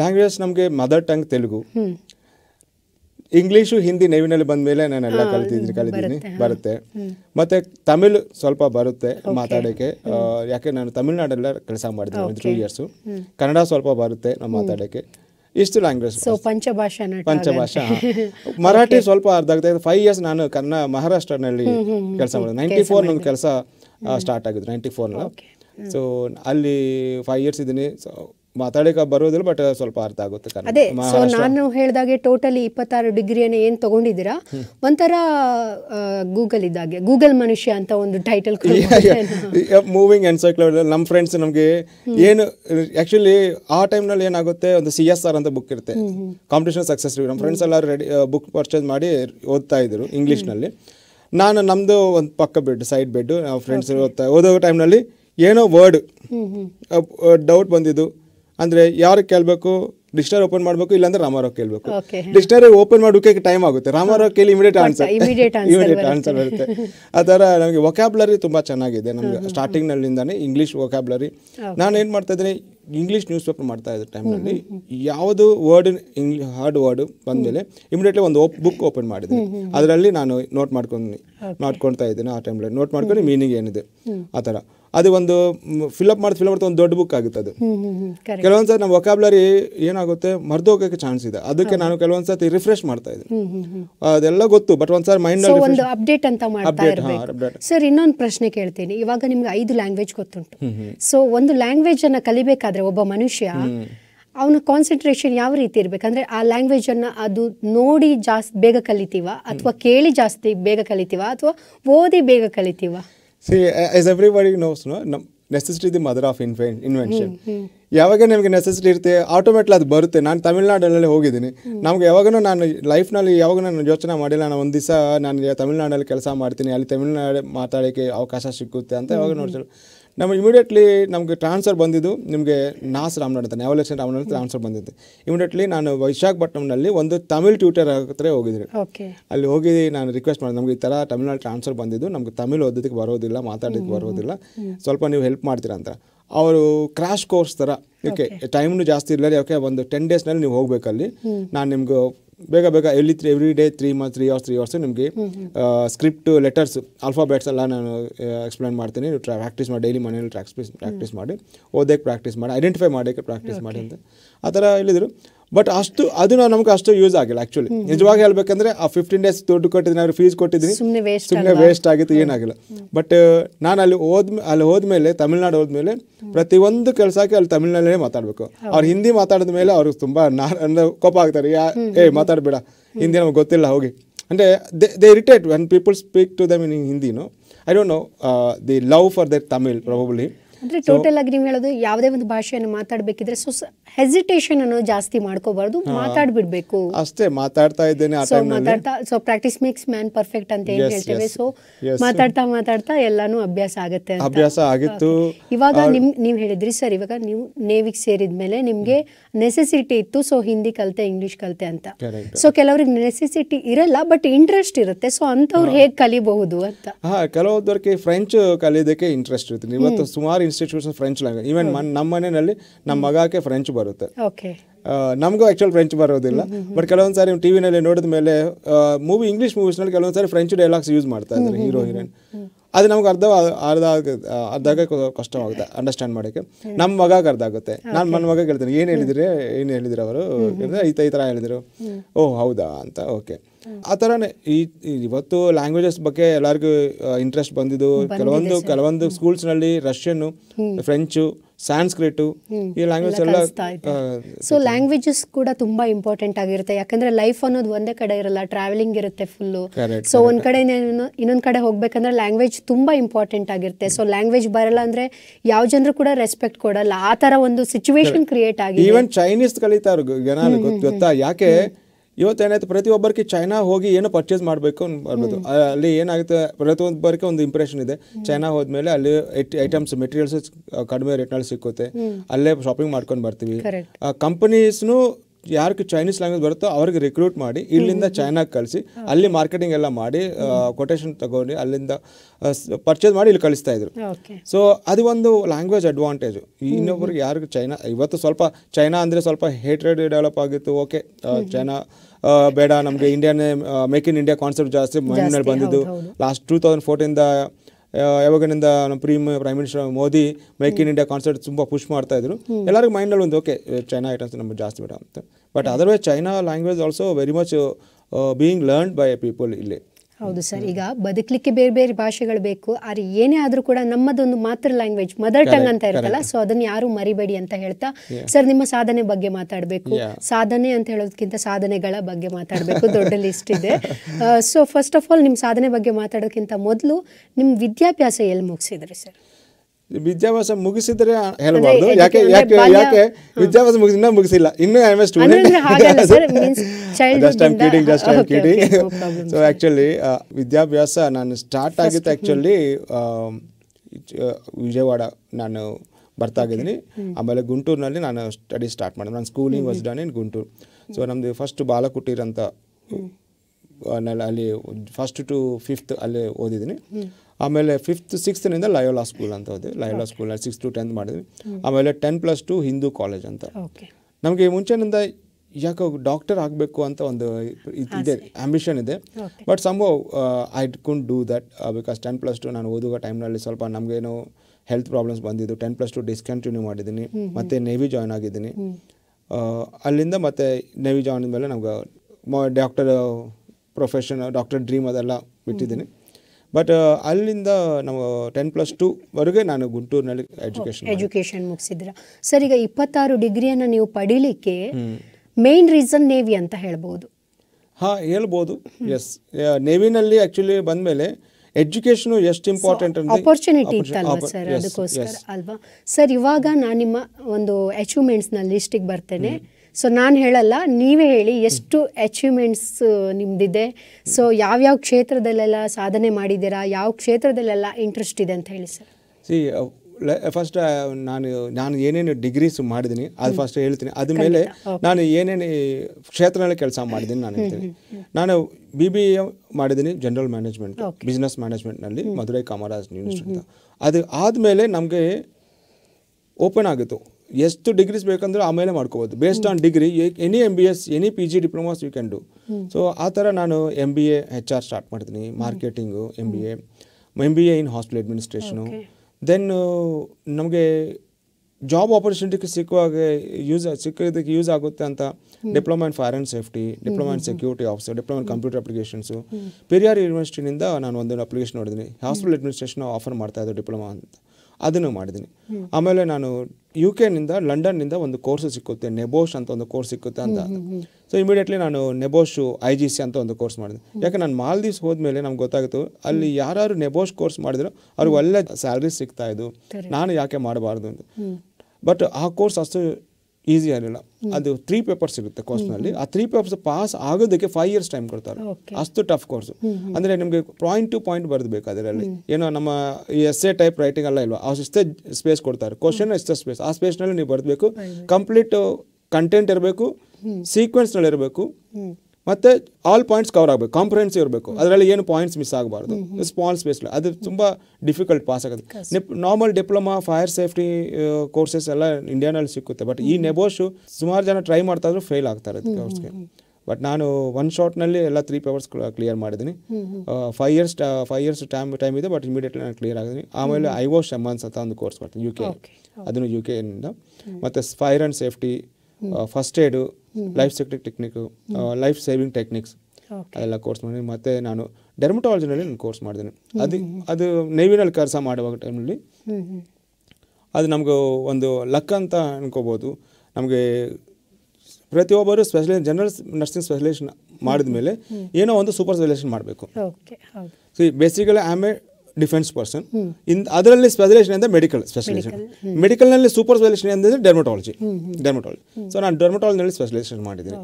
ಲ್ಯಾಂಗ್ವೇಜ್ ನಮಗೆ mother tongue Telugu English Hindi ನೆವಿನಲ್ಲಿ ಬಂದ ಮೇಲೆ ನಾನು ಎಲ್ಲ ಕಲಿತಿದ್ದೀನಿ ಕಲಿತೀನಿ ಬರುತ್ತೆ ಮತ್ತು ತಮಿಳ್ ಸ್ವಲ್ಪ ಬರುತ್ತೆ ಮಾತಾಡೋಕ್ಕೆ ಯಾಕೆ ನಾನು ತಮಿಳ್ನಾಡೆಲ್ಲ ಕೆಲಸ ಮಾಡಿದ್ದೀನಿ ಒಂದು ತ್ರೀ ಇಯರ್ಸು ಕನ್ನಡ ಸ್ವಲ್ಪ ಬರುತ್ತೆ ನಾವು ಮಾತಾಡೋಕ್ಕೆ ಇಷ್ಟು ಲ್ಯಾಂಗ್ವೇಜ್
ಪಂಚಭಾಷಾ ಪಂಚಭಾಷಾ ಮರಾಠಿ
ಸ್ವಲ್ಪ ಅರ್ಧ ಆಗ್ತದೆ ಫೈವ್ ಇಯರ್ಸ್ ನಾನು ಕನ್ನಡ ಮಹಾರಾಷ್ಟ್ರನಲ್ಲಿ ಕೆಲಸ ಮಾಡಿದೆ ನೈಂಟಿ ಫೋರ್ ನನ್ನ ಕೆಲಸ ಸ್ಟಾರ್ಟ್ ಆಗಿದ್ದು ನೈಂಟಿ ಫೋರ್ನ ಸೊ ಅಲ್ಲಿ ಫೈವ್ ಇಯರ್ಸ್ ಇದ್ದೀನಿ ಸೊ ಮಾತಾಡಿಕ ಬರೋದಿಲ್ಲ ಬಟ್ ಸ್ವಲ್ಪ ಅರ್ಥ ಆಗುತ್ತೆ ಅದೇ ಸೊ ನಾನು
ಹೇಳಿದಾಗೆ ಟೋಟಲಿ ಇಪ್ಪತ್ತಾರು ಡಿಗ್ರಿಯನ್ನು ಏನು ತಗೊಂಡಿದ್ದೀರಾ ಒಂಥರ ಗೂಗಲ್ ಇದ್ದಾಗೆ ಗೂಗಲ್ ಮನುಷ್ಯ ಅಂತ ಒಂದು ಟೈಟಲ್
ಮೂವಿಂಗ್ ಎನ್ಸೈಕ್ಲೋಡ್ ನಮ್ಮ ಫ್ರೆಂಡ್ಸ್ ನಮಗೆ ಏನು ಆ್ಯಕ್ಚುಲಿ ಆ ಟೈಮ್ನಲ್ಲಿ ಏನಾಗುತ್ತೆ ಒಂದು ಸಿ ಎಸ್ ಆರ್ ಅಂತ ಬುಕ್ ಇರುತ್ತೆ ಕಾಂಪಿಟೇಷನ್ ಸಕ್ಸಸ್ ನಮ್ಮ ಫ್ರೆಂಡ್ಸ್ ಎಲ್ಲ ರೆಡಿ ಬುಕ್ ಪರ್ಚೇಸ್ ಮಾಡಿ ಓದ್ತಾ ಇದ್ರು ಇಂಗ್ಲೀಷ್ನಲ್ಲಿ ನಾನು ನಮ್ದು ಒಂದು ಪಕ್ಕ ಬೆಡ್ ಸೈಡ್ ಬೆಡ್ ಫ್ರೆಂಡ್ಸ್ ಓದ್ತಾ ಓದೋ ಟೈಮ್ನಲ್ಲಿ ಏನೋ ವರ್ಡ್ ಡೌಟ್ ಬಂದಿದ್ದು ಅಂದ್ರೆ ಯಾರು ಕೇಳಬೇಕು ಡಿಕ್ಷನರಿ ಓಪನ್ ಮಾಡಬೇಕು ಇಲ್ಲಾಂದ್ರೆ ರಾಮಾರಾವ್ ಕೇಳಬೇಕು ಡಿಕ್ಷನರಿ ಓಪನ್ ಮಾಡೋಕೆ ಟೈಮ್ ಆಗುತ್ತೆ ರಾಮಾರಾವ್ ಕೇಳಿ ಇಮಿಡಿಯೇಟ್ ಆನ್ಸರ್ ಇಮಿಡಿಯೇಟ್ ಆನ್ಸರ್ ಬರುತ್ತೆ ಆ ಥರ ನಮಗೆ ವೊಕ್ಯಾಬ್ಲರಿ ತುಂಬಾ ಚೆನ್ನಾಗಿದೆ ಸ್ಟಾರ್ಟಿಂಗ್ ಸ್ಟಾರ್ಟಿಂಗ್ನಲ್ಲಿಂದಾನೆ ಇಂಗ್ಲಿಷ್ ವೊಕ್ಯಾಬ್ಲರಿ ನಾನು ಏನು ಮಾಡ್ತಾ ಇದ್ದೀನಿ ಇಂಗ್ಲೀಷ್ ನ್ಯೂಸ್ ಪೇಪರ್ ಮಾಡ್ತಾ ಇದ್ದ ಟೈಮ್ನಲ್ಲಿ ಯಾವುದು ವರ್ಡ್ ಇಂಗ್ಲಿಷ್ ಹಾರ್ಡ್ ವರ್ಡ್ ಬಂದಮೇಲೆ ಇಮಿಡಿಯೇಟ್ಲಿ ಒಂದು ಬುಕ್ ಓಪನ್ ಮಾಡಿದೆ ಅದರಲ್ಲಿ ನಾನು ನೋಟ್ ಮಾಡ್ಕೊಂಡು ಮಾಡ್ಕೊಳ್ತಾ ಇದ್ದೀನಿ ಆ ಟೈಮ್ನಲ್ಲಿ ನೋಟ್ ಮಾಡ್ಕೊಂಡು ಮೀನಿಂಗ್ ಏನಿದೆ ಆ ಥರ ಅದು ಒಂದು ಫಿಲಪ್ ಮಾಡಿ ಫಿಲಪ್ ಮಾಡ್ತಾ ಒಂದು ದೊಡ್ಡ ಬುಕ್ ಆಗುತ್ತೆ ಅದು ಕೆಲವೊಂದ್ಸತಿ ನಮ್ಮ ವೊಕಾಬ್ಲರಿ ಏನಾಗುತ್ತೆ ಮರ್ದೋಗಕ್ಕೆ ಚಾನ್ಸ್ ಇದೆ ಅದಕ್ಕೆ ನಾನು ಕೆಲವೊಂದ್ಸತಿ ರಿಫ್ರೆಶ್ ಮಾಡ್ತಾ ಇದ್ದೀನಿ ಅದೆಲ್ಲ ಗೊತ್ತು ಬಟ್ ಒಂದ್ಸರಿ ಮೈಂಡ್ ಒಂದು
ಅಪ್ಡೇಟ್ ಅಂತ ಮಾಡ್ತಾ ಸರ್ ಇನ್ನೊಂದು ಪ್ರಶ್ನೆ ಕೇಳ್ತೀನಿ ಇವಾಗ ನಿಮ್ಗೆ ಐದು ಲ್ಯಾಂಗ್ವೇಜ್ ಗೊತ್ತುಂಟು ಸೊ ಒಂದು ಲ್ಯಾಂಗ್ವೇಜ್ ಅನ್ನ ಕಲಿಬೇಕಾದ್ರೆ ಆದರೆ ಒಬ್ಬ ಮನುಷ್ಯ ಅವನ ಕಾನ್ಸಂಟ್ರೇಷನ್ ಯಾವ ರೀತಿ ಇರಬೇಕು ಅಂದರೆ ಆ ಲ್ಯಾಂಗ್ವೇಜನ್ನು ಅದು ನೋಡಿ ಜಾಸ್ತಿ ಬೇಗ ಕಲಿತೀವ ಅಥವಾ ಕೇಳಿ ಜಾಸ್ತಿ ಬೇಗ ಕಲಿತೀವ ಅಥವಾ ಓದಿ ಬೇಗ ಕಲಿತೀವ
see as everybody knows no ನಮ್ಮ ನೆಸೆಸಿಟಿ ದಿ ಮದರ್ ಆಫ್ ಇನ್ವೆನ್ ಇನ್ವೆನ್ಷನ್ ಯಾವಾಗ ನಿಮಗೆ ನೆಸೆಸಿಟಿ ಇರುತ್ತೆ ಆಟೋಮೆಟಿಕ್ ಅದು ಬರುತ್ತೆ ನಾನು ತಮಿಳ್ನಾಡಲ್ಲೇ ಹೋಗಿದ್ದೀನಿ ನಮ್ಗೆ ಯಾವಾಗ ನಾನು ಲೈಫ್ನಲ್ಲಿ ಯಾವಾಗ ನಾನು ಯೋಚನೆ ಮಾಡಿಲ್ಲ ನಾನು ಒಂದು ದಿವಸ ನನಗೆ ತಮಿಳ್ನಾಡಲ್ಲಿ ಕೆಲಸ ಮಾಡ್ತೀನಿ ಅಲ್ಲಿ ತಮಿಳ್ನಾಡು ಮಾತಾಡೋಕ್ಕೆ ಅವಕಾಶ ಸಿಕ್ಕುತ್ತೆ ಅಂತ ಯಾವಾಗ ನೋಡ್ತಾರೆ ನಮ್ಮ ಇಮಿಡಿಯೇಟ್ಲಿ ನಮಗೆ ಟ್ರಾನ್ಸ್ಫರ್ ಬಂದಿದ್ದು ನಿಮಗೆ ನಾಸ್ ರಾಮನಾಥ್ ಅಂತ ನ್ಯಾವಲೇಶನ್ ರಾಮನಾಥ್ ಟ್ರಾನ್ಸ್ಫರ್ ಬಂದಿದ್ದೆ ಇಮಿಡಿಯೇಟ್ಲಿ ನಾನು ವಿಶಾಖಪಟ್ಟಣಂನಲ್ಲಿ ಒಂದು ತಮಿಳ್ ಟ್ಯೂಟರ್ ಹತ್ರ ಹೋಗಿದ್ರು ಅಲ್ಲಿ ಹೋಗಿ ನಾನು ರಿಕ್ವೆಸ್ಟ್ ಮಾಡಿದೆ ನಮಗೆ ಈ ಥರ ತಮಿಳ್ನಾಡು ಟ್ರಾನ್ಸ್ಫರ್ ಬಂದಿದ್ದು ನಮಗೆ ತಮಿಳ್ ಓದೋದಕ್ಕೆ ಬರೋದಿಲ್ಲ ಮಾತಾಡೋದಕ್ಕೆ ಬರೋದಿಲ್ಲ ಸ್ವಲ್ಪ ನೀವು ಹೆಲ್ಪ್ ಮಾಡ್ತೀರಾ ಅಂತ ಅವರು ಕ್ರಾಶ್ ಕೋರ್ಸ್ ಥರ ಓಕೆ ಟೈಮ್ನು ಜಾಸ್ತಿ ಇರಲಿಲ್ಲ ಯಾಕೆ ಒಂದು ಟೆನ್ ಡೇಸ್ನಲ್ಲಿ ನೀವು ಹೋಗಬೇಕಲ್ಲಿ ನಾನು ನಿಮ್ಗೆ ಬೇಗ ಬೇಗ ಎಲ್ಲಿ three every day three month three hours three hours ನಿಮಗೆ ಸ್ಕ್ರಿಪ್ಟ್ ಲೆಟರ್ಸ್ ಆಲ್ಫಾಬೆಟ್ಸ್ ಎಲ್ಲ ನಾನು ಎಕ್ಸ್ಪ್ಲೇನ್ ಮಾಡ್ತೀನಿ ಟ್ರಾ ಪ್ರಾಕ್ಟೀಸ್ ಮಾಡಿ ಡೈಲಿ ಮನೇಲಿ ಪ್ರಾಕ್ಟೀಸ್ ಪ್ರಾಕ್ಟೀಸ್ ಮಾಡಿ ಓದೋಕ್ಕೆ ಪ್ರಾಕ್ಟೀಸ್ ಮಾಡಿ ಐಡೆಂಟಿಫೈ ಮಾಡೋಕ್ಕೆ ಪ್ರಾಕ್ಟೀಸ್ ಮಾಡಿ ಅಂತ ಆ ಥರ ಹೇಳಿದರು ಬಟ್ ಅಷ್ಟು ಅದು ನಾವು ನಮ್ಗೆ ಅಷ್ಟು ಯೂಸ್ ಆಗಿಲ್ಲ ಆಕ್ಚುಲಿ ನಿಜವಾಗಿ ಹೇಳ್ಬೇಕಂದ್ರೆ ಆ ಫಿಫ್ಟೀನ್ ಡೇಸ್ ದುಡ್ಡು ಕೊಟ್ಟಿದ್ದೀನಿ ಅವ್ರು ಫೀಸ್ ಕೊಟ್ಟಿದ್ದೀನಿ ಸುಮ್ಮನೆ ವೇಸ್ಟ್ ಆಗಿತ್ತು ಏನಾಗಿಲ್ಲ ಬಟ್ ನಾನು ಅಲ್ಲಿ ಹೋದ್ ಅಲ್ಲಿ ಹೋದ್ಮೇಲೆ ತಮಿಳ್ನಾಡು ಹೋದ್ಮೇಲೆ ಪ್ರತಿಯೊಂದು ಕೆಲಸಕ್ಕೆ ಅಲ್ಲಿ ತಮಿಳ್ನಲ್ಲೇ ಮಾತಾಡಬೇಕು ಅವ್ರು ಹಿಂದಿ ಮಾತಾಡಿದ ಮೇಲೆ ಅವ್ರಿಗೆ ತುಂಬ ನಾ ಕೋಪ ಆಗ್ತಾರೆ ಯಾ ಏ ಮಾತಾಡಬೇಡ ಹಿಂದಿ ನಮ್ಗೆ ಗೊತ್ತಿಲ್ಲ ಹೋಗಿ ಅಂದರೆ they they irritate when people speak to them in ಹಿಂದಿನೋ I don't know the love for their Tamil probably
ಅಂದ್ರೆ ಟೋಟಲ್ ಆಗಿ ನೀವು ಹೇಳೋದು ಯಾವುದೇ ಒಂದು ಭಾಷೆಯನ್ನು ಮಾತಾಡಬೇಕಿದ್ರೆ ಸೊ ಹೆಸಿಟೇಷನ್ ಅನ್ನೋ ಜಾಸ್ತಿ ಮಾಡ್ಕೋಬಾರ್ದು ಮಾತಾಡ್ಬಿಡ್ಬೇಕು
ಅಷ್ಟೇ ಮಾತಾಡ್ತಾ ಇದ್ದೇನೆ ಸೊ ಮಾತಾಡ್ತಾ
so practice makes man perfect ಅಂತ ಏನು ಹೇಳ್ತೇವೆ ಸೊ ಮಾತಾಡ್ತಾ ಮಾತಾಡ್ತಾ ಎಲ್ಲಾನು ಅಭ್ಯಾಸ ಆಗುತ್ತೆ ಅಭ್ಯಾಸ ಆಗಿತ್ತು ಇವಾಗ ನಿಮ್ ನೀವು ಹೇಳಿದ್ರಿ ಸರ್ ಇವಾಗ ನೀವು ನೇವಿಗೆ ಸೇರಿದ ಮೇಲೆ ನಿಮಗೆ ನೆಸೆಸಿಟಿ ಇತ್ತು ಸೊ ಹಿಂದಿ ಕಲಿತೆ ಇಂಗ್ಲಿಷ್ ಕಲಿತೆ ಅಂತ ಸೊ ಕೆಲವ್ರಿಗೆ ನೆಸೆಸಿಟಿ ಇರಲ್ಲ ಬಟ್ ಇಂಟ್ರೆಸ್ಟ್ ಇರುತ್ತೆ ಸೊ ಅಂತವ್ರು ಹೇಗೆ ಕಲಿಬಹುದು ಅಂತ
ಹಾ ಕೆಲವೊಬ್ಬರಿಗೆ ಫ್ರೆಂಚ್ ಕಲಿಯೋದಕ್ಕೆ ಇಂಟ್ರೆಸ್ಟ್ ಇರುತ್ತೆ ಇವತ್ತು ಸುಮಾರು ಇನ್ಸ್ಟಿಟ್ಯೂಷನ್ ಫ್ರೆಂಚ್ ಲ್ಯಾಂಗ್ವೇಜ್ ಈವನ್ ನಮ್ಮ ಮನೆಯಲ್ಲಿ ನಮ್ಮ ಮಗಕ್ಕೆ ಫ್ರೆಂಚ್ ಬರುತ್ತೆ ನಮಗೂ ಆ್ಯಕ್ಚುಲ್ ಫ್ರೆಂಚ್ ಬರೋದಿಲ್ಲ ಬಟ್ ಕೆಲವೊಂದು ಸಾರಿ ಟಿ ವಿನಲ್ಲಿ ನೋಡಿದ ಮೇಲೆ ಮೂವಿ ಇಂಗ್ಲೀಷ್ ಮೂವೀಸ್ನಲ್ಲಿ ಕೆಲವೊಂದು ಸಾರಿ ಫ್ರೆಂಚ್ ಡೈಲಾಗ್ಸ್ ಯೂಸ್ ಮಾಡ್ತಾ ಇದ್ದಾರೆ ಹೀರೋ ಹೀರೋಯಿನ್ ಅದು ನಮ್ಗೆ ಅರ್ಧ ಅರ್ಧ ಕಷ್ಟ ಕಷ್ಟವಾಗುತ್ತೆ ಅಂಡರ್ಸ್ಟ್ಯಾಂಡ್ ಮಾಡೋಕ್ಕೆ ನಮ್ಮ ಮಗಾಗ ಅರ್ಧ ಆಗುತ್ತೆ ನಾನು ನನ್ನ ಮಗ ಹೇಳ್ತೀನಿ ಏನು ಹೇಳಿದ್ರೆ ಏನು ಹೇಳಿದ್ರೆ ಅವರು ಈ ಥರ ಹೇಳಿದರು ಓಹ್ ಹೌದಾ ಅಂತ ಓಕೆ ಆ ಥರನೇ ಈ ಇವತ್ತು ಲ್ಯಾಂಗ್ವೇಜಸ್ ಬಗ್ಗೆ ಎಲ್ಲರಿಗೂ ಇಂಟ್ರೆಸ್ಟ್ ಬಂದಿದ್ದು ಕೆಲವೊಂದು ಕೆಲವೊಂದು ಸ್ಕೂಲ್ಸ್ನಲ್ಲಿ ರಷ್ಯನ್ನು ಫ್ರೆಂಚು ಸಾನ್ಸ್ಕ್ರಿಟು ಈ ಲ್ಯಾಂಗ್ವೇಜ್ ಎಲ್ಲ ಸೊ
ಲ್ಯಾಂಗ್ವೇಜಸ್ ಕೂಡ ತುಂಬಾ ಇಂಪಾರ್ಟೆಂಟ್ ಆಗಿರುತ್ತೆ ಯಾಕಂದ್ರೆ ಲೈಫ್ ಅನ್ನೋದು ಒಂದೇ ಕಡೆ ಇರಲ್ಲ ಟ್ರಾವೆಲಿಂಗ್ ಇರುತ್ತೆ ಫುಲ್ಲು ಸೊ ಒಂದ್ ಕಡೆ ಇನ್ನೊಂದ್ ಕಡೆ ಹೋಗ್ಬೇಕಂದ್ರೆ ಲ್ಯಾಂಗ್ವೇಜ್ ತುಂಬಾ ಇಂಪಾರ್ಟೆಂಟ್ ಆಗಿರುತ್ತೆ ಸೊ ಲ್ಯಾಂಗ್ವೇಜ್ ಬರಲ್ಲ ಅಂದ್ರೆ ಯಾವ ಜನರು ಕೂಡ ರೆಸ್ಪೆಕ್ಟ್ ಕೊಡಲ್ಲ ಆ ತರ ಒಂದು ಸಿಚುವೇಶನ್ ಕ್ರಿಯೇಟ್ ಆಗಿದೆ ಈವನ್
ಚೈನೀಸ್ ಕಲಿತಾರ ಜನ ಗೊತ್ತಾ ಯಾಕೆ ಇವತ್ತೇನಾಯ್ತು ಪ್ರತಿಯೊಬ್ಬರಿಗೆ ಚೈನಾ ಹೋಗಿ ಏನು ಪರ್ಚೇಸ್ ಮಾಡಬೇಕು ಅನ್ನೋದು ಅಲ್ಲಿ ಏನಾಗುತ್ತೆ ಪ್ರತಿಯೊಬ್ಬರಿಗೆ ಒಂದು ಇಂಪ್ರೆಷನ್ ಇದೆ ಚೈನಾ ಹೋದ್ಮೇಲೆ ಅಲ್ಲಿ ಐಟಮ್ಸ್ ಮೆಟೀರಿಯಲ್ಸ್ ಕಡಿಮೆ ರೇಟ್ನಲ್ಲಿ ಸಿಕ್ಕುತ್ತೆ ಅಲ್ಲೇ ಶಾಪಿಂಗ್ ಮಾಡ್ಕೊಂಡು ಬರ್ತೀವಿ ಕಂಪನೀಸ್ನು ಯಾರಿಗೆ ಚೈನೀಸ್ ಲ್ಯಾಂಗ್ವೇಜ್ ಬರುತ್ತೋ ಅವ್ರಿಗೆ ರಿಕ್ರೂಟ್ ಮಾಡಿ ಇಲ್ಲಿಂದ ಚೈನಾಗೆ ಕಳಿಸಿ ಅಲ್ಲಿ ಮಾರ್ಕೆಟಿಂಗ್ ಎಲ್ಲ ಮಾಡಿ ಕೊಟೇಶನ್ ತಗೊಂಡು ಅಲ್ಲಿಂದ ಪರ್ಚೇಸ್ ಮಾಡಿ ಇಲ್ಲಿ ಕಳಿಸ್ತಾ ಇದ್ರು ಸೊ ಅದು ಒಂದು ಲ್ಯಾಂಗ್ವೇಜ್ ಅಡ್ವಾಂಟೇಜು ಇನ್ನೊಬ್ಬರಿಗೆ ಯಾರಿಗೆ ಚೈನಾ ಇವತ್ತು ಸ್ವಲ್ಪ ಚೈನಾ ಅಂದರೆ ಸ್ವಲ್ಪ ಹೇಟ್ರೇಡ್ ಡೆವಲಪ್ ಆಗಿತ್ತು ಓಕೆ ಚೈನಾ ಬೇಡ ನಮಗೆ ಇಂಡಿಯಾನೇ ಮೇಕ್ ಇನ್ ಇಂಡಿಯಾ ಕಾನ್ಸೆಪ್ಟ್ ಜಾಸ್ತಿ ಮೈಂಡ್ನಲ್ಲಿ ಬಂದಿದ್ದು ಲಾಸ್ಟ್ ಟೂ ತೌಸಂಡ್ ಫೋರ್ಟಿಂದ ಯಾವಾಗಿನಿಂದ ನಮ್ಮ prime prime minister Modi make in India concept ತುಂಬ ಪುಷ್ ಮಾಡ್ತಾ ಇದ್ರು ಎಲ್ಲರಿಗೂ ಮೈಂಡಲ್ಲಿ ಒಂದು ಓಕೆ ಚೈನಾ ಐಟಮ್ಸ್ ನಮಗೆ ಜಾಸ್ತಿ ಬೇಡ ಅಂತ but otherwise China language also very much being learned by people ಇಲ್ಲಿ
ಹೌದು ಸರ್ ಈಗ ಬದುಕಲಿಕ್ಕೆ ಬೇರೆ ಬೇರೆ ಭಾಷೆಗಳು ಬೇಕು ಆದರೆ ಏನೇ ಆದರೂ ಕೂಡ ನಮ್ಮದೊಂದು ಮಾತೃ ಲ್ಯಾಂಗ್ವೇಜ್ ಮದರ್ ಟಂಗ್ ಅಂತ ಇರುತ್ತಲ್ಲ ಸೊ ಅದನ್ನ ಯಾರು ಮರಿಬೇಡಿ ಅಂತ ಹೇಳ್ತಾ ಸರ್ ನಿಮ್ಮ ಸಾಧನೆ ಬಗ್ಗೆ ಮಾತಾಡಬೇಕು ಸಾಧನೆ ಅಂತ ಹೇಳೋದಕ್ಕಿಂತ ಸಾಧನೆಗಳ ಬಗ್ಗೆ ಮಾತಾಡಬೇಕು ದೊಡ್ಡ ಲಿಸ್ಟ್ ಇದೆ ಸೊ ಫಸ್ಟ್ ಆಫ್ ಆಲ್ ನಿಮ್ಮ ಸಾಧನೆ ಬಗ್ಗೆ ಮಾತಾಡೋಕ್ಕಿಂತ ಮೊದಲು ನಿಮ್ಮ ವಿದ್ಯಾಭ್ಯಾಸ ಎಲ್ಲಿ ಮುಗಿಸಿದ್ರಿ ಸರ್
ವಿದ್ಯಾಭ್ಯಾಸ ಮುಗಿಸಿದ್ರೆ ಹೇಳಬಾರ್ದು ಯಾಕೆ ಯಾಕೆ ಯಾಕೆ ವಿದ್ಯಾಭ್ಯಾಸ ಮುಗಿಸಿ ಇನ್ನೂ ಮುಗಿಸಿಲ್ಲ ಇನ್ನೂ I am student just I'm so actually ವಿದ್ಯಾಭ್ಯಾಸ ನಾನು ಸ್ಟಾರ್ಟ್ ಆಗಿದ್ದು ಆ್ಯಕ್ಚುಲಿ um, uh, ವಿಜಯವಾಡ ನಾನು ಬರ್ತಾ ಆಮೇಲೆ ಗುಂಟೂರಿನಲ್ಲಿ ನಾನು ಸ್ಟಡಿ ಸ್ಟಾರ್ಟ್ ಮಾಡಿದೆ ನಾನು schooling was done in Guntur so ನಮ್ಮದು ಫಸ್ಟ್ ಬಾಲಕುಟೀರ್ ಅಂತ ಅಲ್ಲಿ ಫಸ್ಟ್ ಟು ಫಿಫ್ತ್ ಅಲ್ಲಿ ಓದಿದ್ದೀನಿ ಆಮೇಲೆ ಫಿಫ್ತ್ ಸಿಕ್ಸ್ತ್ನಿಂದ ಲಯೋಲಾ ಸ್ಕೂಲ್ ಅಂತ ಹೋದ್ವಿ ಲಯೋಲಾ ಸ್ಕೂಲ್ನಲ್ಲಿ ಸಿಕ್ಸ್ ಟು ಟೆಂತ್ ಮಾಡಿದ್ವಿ ಆಮೇಲೆ ten plus two Hindu college ಅಂತ ನಮಗೆ ಮುಂಚೆನಿಂದ ಯಾಕೆ ಡಾಕ್ಟರ್ ಆಗಬೇಕು ಅಂತ ಒಂದು ಇದೆ ಆಂಬಿಷನ್ ಇದೆ but some I couldn't do that because ten plus two ನಾನು ಓದುವ ಟೈಮ್ನಲ್ಲಿ ಸ್ವಲ್ಪ ನಮಗೇನು ಹೆಲ್ತ್ ಪ್ರಾಬ್ಲಮ್ಸ್ ಬಂದಿದ್ದು ಟೆನ್ ಪ್ಲಸ್ ಟು ಡಿಸ್ಕಂಟಿನ್ಯೂ ಮಾಡಿದ್ದೀನಿ ಮತ್ತು ನೇವಿ ಜಾಯ್ನ್ ಆಗಿದ್ದೀನಿ uh, ಅಲ್ಲಿಂದ ಮತ್ತೆ ನೇವಿ ಜಾಯ್ನ್ ಮೇಲೆ ನಮ್ಗೆ ಡಾಕ್ಟರ್ ಪ್ರೊಫೆಷನ್ ಡಾಕ್ಟರ್ ಡ್ರೀಮ್ ಅದೆಲ್ಲ ಬಿಟ್ಟಿದ್ದೀನಿ ಬಟ್ uh, ಅಲ್ಲಿಂದ ನಾವು ಟೆನ್ ಪ್ಲಸ್ ಟೂವರೆಗೆ ವರೆಗೆ ನಾನು ಗುಂಟೂರಿನಲ್ಲಿ ಎಜುಕೇಶನ್
ಎಜುಕೇಶನ್ ಮುಗಿಸಿದ್ರ ಸರ್ ಈಗ ಇಪ್ಪತ್ತಾರು ಡಿಗ್ರಿಯನ್ನು ನೀವು ಪಡೀಲಿಕ್ಕೆ ಮೇನ್ ರೀಸನ್ ನೇವಿ ಅಂತ ಹೇಳ್ಬೋದು
ಹಾಂ ಹೇಳ್ಬೋದು ಎಸ್ ನೇವಿನಲ್ಲಿ ಆ್ಯಕ್ಚುಲಿ ಬಂದಮೇಲೆ ಎಜುಕೇಶನ್ ಎಷ್ಟು ಇಂಪಾರ್ಟೆಂಟ್ ಅಪರ್ಚುನಿಟಿ ಇತ್ತಲ್ವಾ ಸರ್ ಅದಕ್ಕೋಸ್ಕರ
ಅಲ್ವಾ ಸರ್ ಇವಾಗ ನಾನು ನಿಮ್ಮ ಒಂದು ಅಚೀವ್ಮೆಂಟ್ಸ್ನ ಲಿಸ್ಟಿಗೆ ಬರ್ತೇನೆ ಸೊ ನಾನು ಹೇಳಲ್ಲ ನೀವೇ ಹೇಳಿ ಎಷ್ಟು ಅಚೀವ್ಮೆಂಟ್ಸ್ ನಿಮ್ಮದಿದೆ ಸೊ ಯಾವ್ಯಾವ ಕ್ಷೇತ್ರದಲ್ಲೆಲ್ಲ ಸಾಧನೆ ಮಾಡಿದ್ದೀರಾ ಯಾವ ಕ್ಷೇತ್ರದಲ್ಲೆಲ್ಲ ಇಂಟ್ರೆಸ್ಟ್ ಇದೆ ಅಂತ ಹೇಳಿ ಸರ್
ಸಿ ಫಸ್ಟ್ ನಾನು ನಾನು ಏನೇನು ಡಿಗ್ರೀಸ್ ಮಾಡಿದ್ದೀನಿ ಅದು ಫಸ್ಟ್ ಹೇಳ್ತೀನಿ ಮೇಲೆ ನಾನು ಏನೇನು ಕ್ಷೇತ್ರದಲ್ಲಿ ಕೆಲಸ ಮಾಡಿದ್ದೀನಿ ನಾನು ಹೇಳ್ತೀನಿ ನಾನು ಬಿ ಬಿ ಎ ಮಾಡಿದ್ದೀನಿ ಜನರಲ್ ಮ್ಯಾನೇಜ್ಮೆಂಟ್ ಬಿಸ್ನೆಸ್ ಮ್ಯಾನೇಜ್ಮೆಂಟ್ನಲ್ಲಿ ಮಧುರೈ ಕಾಮರಾಜ್ ಯೂನಿವರ್ಸಿಟಿ ಅದು ಆದಮೇಲೆ ನಮಗೆ ಓಪನ್ ಆಗಿತ್ತು ಎಷ್ಟು ಡಿಗ್ರೀಸ್ ಬೇಕಂದ್ರೆ ಆಮೇಲೆ ಮಾಡ್ಕೋಬೋದು based on degree any M B S any P G diplomas you can do so ಆ ಥರ ನಾನು M B A H R start ಮಾಡ್ತೀನಿ marketing M B A M B A in hostel administration then ನಮಗೆ job opportunity ಸಿಕ್ಕುವಾಗ use ಸಿಕ್ಕೋದಕ್ಕೆ use ಆಗುತ್ತೆ ಅಂತ diploma in fire and safety diploma in security officer diploma in computer applications Periyar ಯೂನಿವರ್ಸಿಟಿನಿಂದ ನಾನು ಒಂದೊಂದು application ನೋಡಿದ್ದೀನಿ ಹಾಸ್ಪಿಟಲ್ ಅಡ್ಮಿನಿಸ್ಟ್ರೇಷನ್ ಆಫರ್ ಮಾಡ್ತಾ ಇದ್ದರು ಡಿಪ್ಲೊಮಾ ಅಂತ ಅದನ್ನು ಮಾಡಿದ್ದೀನಿ ಆಮೇಲೆ ನಾನು ಯು ಕೆನಿಂದ ಲಂಡನ್ನಿಂದ ಒಂದು ಕೋರ್ಸ್ ಸಿಕ್ಕುತ್ತೆ ನೆಬೋಶ್ ಅಂತ ಒಂದು ಕೋರ್ಸ್ ಸಿಕ್ಕುತ್ತೆ ಅಂತ ಸೊ ಇಮಿಡಿಯೇಟ್ಲಿ ನಾನು ನೆಬೋಶು ಐ ಜಿ ಸಿ ಅಂತ ಒಂದು ಕೋರ್ಸ್ ಮಾಡಿದೆ ಯಾಕೆ ನಾನು ಮಾಲ್ದೀವ್ಸ್ ಹೋದ್ಮೇಲೆ ನಮ್ಗೆ ಗೊತ್ತಾಗುತ್ತೆ ಅಲ್ಲಿ ಯಾರು ನೆಬೋಶ್ ಕೋರ್ಸ್ ಮಾಡಿದ್ರು ಅವ್ರಿಗೆ ಒಳ್ಳೆ ಸ್ಯಾಲ್ರಿ ಸಿಗ್ತಾ ಇದ್ದು ನಾನು ಯಾಕೆ ಮಾಡಬಾರ್ದು ಅಂತ ಬಟ್ ಆ ಕೋರ್ಸ್ ಅಷ್ಟು ಈಸಿ ಆಗಿಲ್ಲ ಅದು ತ್ರೀ ಪೇಪರ್ಸ್ ಸಿಗುತ್ತೆ ಕೋರ್ಸ್ನಲ್ಲಿ ಆ ತ್ರೀ ಪೇಪರ್ಸ್ ಪಾಸ್ ಆಗೋದಕ್ಕೆ ಫೈವ್ ಇಯರ್ಸ್ ಟೈಮ್ ಕೊಡ್ತಾರೆ ಅಷ್ಟು ಟಫ್ ಕೋರ್ಸ್ ಅಂದರೆ ನಿಮಗೆ ಪಾಯಿಂಟ್ ಟು ಪಾಯಿಂಟ್ ಬರಬೇಕು ಅದರಲ್ಲಿ ಏನೋ ನಮ್ಮ ಎಸ್ ಎ ಟೈಪ್ ರೈಟಿಂಗ್ ಎಲ್ಲ ಇಲ್ವಾ ಅಷ್ಟೇ ಸ್ಪೇಸ್ ಕೊಡ್ತಾರೆ ಕ್ವಶನ್ ಎಷ್ಟೇ ಸ್ಪೇಸ್ ಆ ಸ್ಪೇಸ್ನಲ್ಲಿ ನೀವು ಬರಬೇಕು ಕಂಪ್ಲೀಟ್ ಕಂಟೆಂಟ್ ಇರಬೇಕು ಸೀಕ್ವೆನ್ಸ್ನಲ್ಲಿ ಇರಬೇಕು ಮತ್ತು ಆಲ್ ಪಾಯಿಂಟ್ಸ್ ಕವರ್ ಆಗಬೇಕು ಕಾಂಪ್ರಿಹೆನ್ಸಿವ್ ಇರಬೇಕು ಅದರಲ್ಲಿ ಏನು ಪಾಯಿಂಟ್ಸ್ ಮಿಸ್ ಆಗಬಾರ್ದು ಸ್ಮಾಲ್ ಸ್ಪೇಸ್ ಅದು ತುಂಬ ಡಿಫಿಕಲ್ಟ್ ಪಾಸ್ ಆಗುತ್ತೆ normal diploma fire safety courses ಎಲ್ಲ ಇಂಡಿಯಾನಲ್ಲಿ ಸಿಕ್ಕುತ್ತೆ ಬಟ್ ಈ ನೆಬೋಶು ಸುಮಾರು ಜನ ಟ್ರೈ ಮಾಡ್ತಾ ಇದ್ರು ಫೇಲ್ ಆಗ್ತಾರೆ ಕೋರ್ಸ್ಗೆ ಬಟ್ ನಾನು ಒನ್ ಶಾರ್ಟ್ನಲ್ಲಿ ಎಲ್ಲ ತ್ರೀ ಪೇಪರ್ಸ್ ಕ್ಲಿಯರ್ ಮಾಡಿದ್ದೀನಿ five years five years time time ಇದೆ ಬಟ್ ಇಮಿಡಿಯೇಟ್ಲಿ ನಾನು ಕ್ಲಿಯರ್ ಆಗಿದ್ದೀನಿ ಆಮೇಲೆ ಐ ಐವೋ ಶಮನ್ಸ್ ಅಂತ ಒಂದು ಕೋರ್ಸ್ ಮಾಡ್ತೀನಿ ಯು ಕೆ ಅದನ್ನು ಯು ಕೆಯಿಂದ ಮತ್ತು fire and safety first aid life safety technique life saving techniques ಅದೆಲ್ಲ ಕೋರ್ಸ್ ಮಾಡಿ ಮತ್ತೆ ನಾನು ಡೆರ್ಮಟಾಲಜಿನಲ್ಲಿ ನಾನು ಕೋರ್ಸ್ ಮಾಡಿದ್ದೀನಿ ಅದು ಅದು ನೇವಿನಲ್ಲಿ ಕೆಲಸ ಮಾಡುವಾಗ ಟೈಮಲ್ಲಿ ಅದು ನಮಗೆ ಒಂದು ಲಕ್ ಅಂತ ಅನ್ಕೋಬೋದು ನಮಗೆ ಪ್ರತಿಯೊಬ್ಬರು ಸ್ಪೆಷಲೈಸ್ ಜನರಲ್ ನರ್ಸಿಂಗ್ ಸ್ಪೆಷಲೈಸೇಷನ್ ಮಾಡಿದ ಮೇಲೆ ಏನೋ ಒಂದು ಸೂಪರ್ ಸ್ಪೆಷಲೈಸೇಷನ್ ಮಾಡಬೇಕು ಸೊ ಬೇಸಿಕಲಿ ಆಮೇಲೆ ಡಿಫೆನ್ಸ್ ಪರ್ಸನ್ ಇನ್ ಅದರಲ್ಲಿ ಸ್ಪೆಷಲೈಸೇಷನ್ ಅಂದರೆ ಮೆಡಿಕಲ್ ಸ್ಪೆಷಲೈಸೇಷನ್ ಮೆಡಿಕಲ್ನಲ್ಲಿ ಸೂಪರ್ ಸ್ಪೆಷಲೇಷನ್ ಅಂದರೆ ಡರ್ಮಟಾಲಜಿ ಡರ್ಮಟಾಲಜಿ ಸೊ ನಾನು ಡರ್ಮಟಾಲಜಿನಲ್ಲಿ ಸ್ಪೆಷಲೈಸೇಷನ್ ಮಾಡಿದ್ದೀನಿ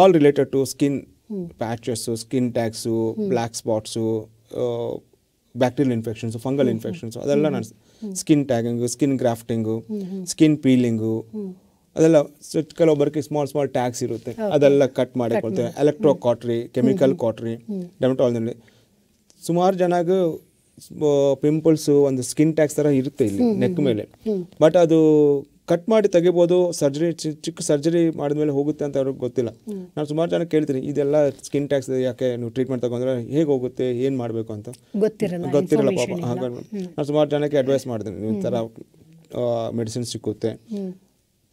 all related to skin patches skin tags black spots bacterial infections fungal infections ಅದೆಲ್ಲ ನಾನು skin tagging skin grafting skin peeling ಅದೆಲ್ಲ ಕೆಲವೊಬ್ಬರಿಗೆ ಸ್ಮಾಲ್ ಸ್ಮಾಲ್ ಟ್ಯಾಕ್ಸ್ ಇರುತ್ತೆ ಅದೆಲ್ಲ ಕಟ್ ಮಾಡಿಕೊಳ್ತೇವೆ ಎಲೆಕ್ಟ್ರೋ ಕಾಟ್ರಿ ಕೆಮಿಕಲ್ ಕಾಟ್ರಿ ಡೆಮಟಾಲಜಲ್ಲಿ ಸುಮಾರು ಜನಗೂ ಪಿಂಪಲ್ಸು ಒಂದು ಸ್ಕಿನ್ ಟ್ಯಾಕ್ಸ್ ಥರ ಇರುತ್ತೆ ಇಲ್ಲಿ ನೆಕ್ ಮೇಲೆ ಬಟ್ ಅದು ಕಟ್ ಮಾಡಿ ತೆಗಿಬೋದು ಸರ್ಜರಿ ಚಿಕ್ಕ ಸರ್ಜರಿ ಮಾಡಿದ್ಮೇಲೆ ಹೋಗುತ್ತೆ ಅಂತ ಅವ್ರಿಗೆ ಗೊತ್ತಿಲ್ಲ ನಾನು ಸುಮಾರು ಜನ ಕೇಳ್ತೀನಿ ಇದೆಲ್ಲ ಸ್ಕಿನ್ ಟ್ಯಾಕ್ಸ್ ಯಾಕೆ ನೀವು ಟ್ರೀಟ್ಮೆಂಟ್ ತಗೊಂಡ್ರೆ ಹೇಗೆ ಹೋಗುತ್ತೆ ಏನು ಮಾಡಬೇಕು ಅಂತ ಗೊತ್ತಿರಲ್ಲ ಪಾಪ ಹಾಗಾಗಿ ನಾನು ಸುಮಾರು ಜನಕ್ಕೆ ಅಡ್ವೈಸ್ ಮಾಡ್ತೀನಿ ಈ ಥರ ಮೆಡಿಸಿನ್ ಸಿಕ್ಕುತ್ತೆ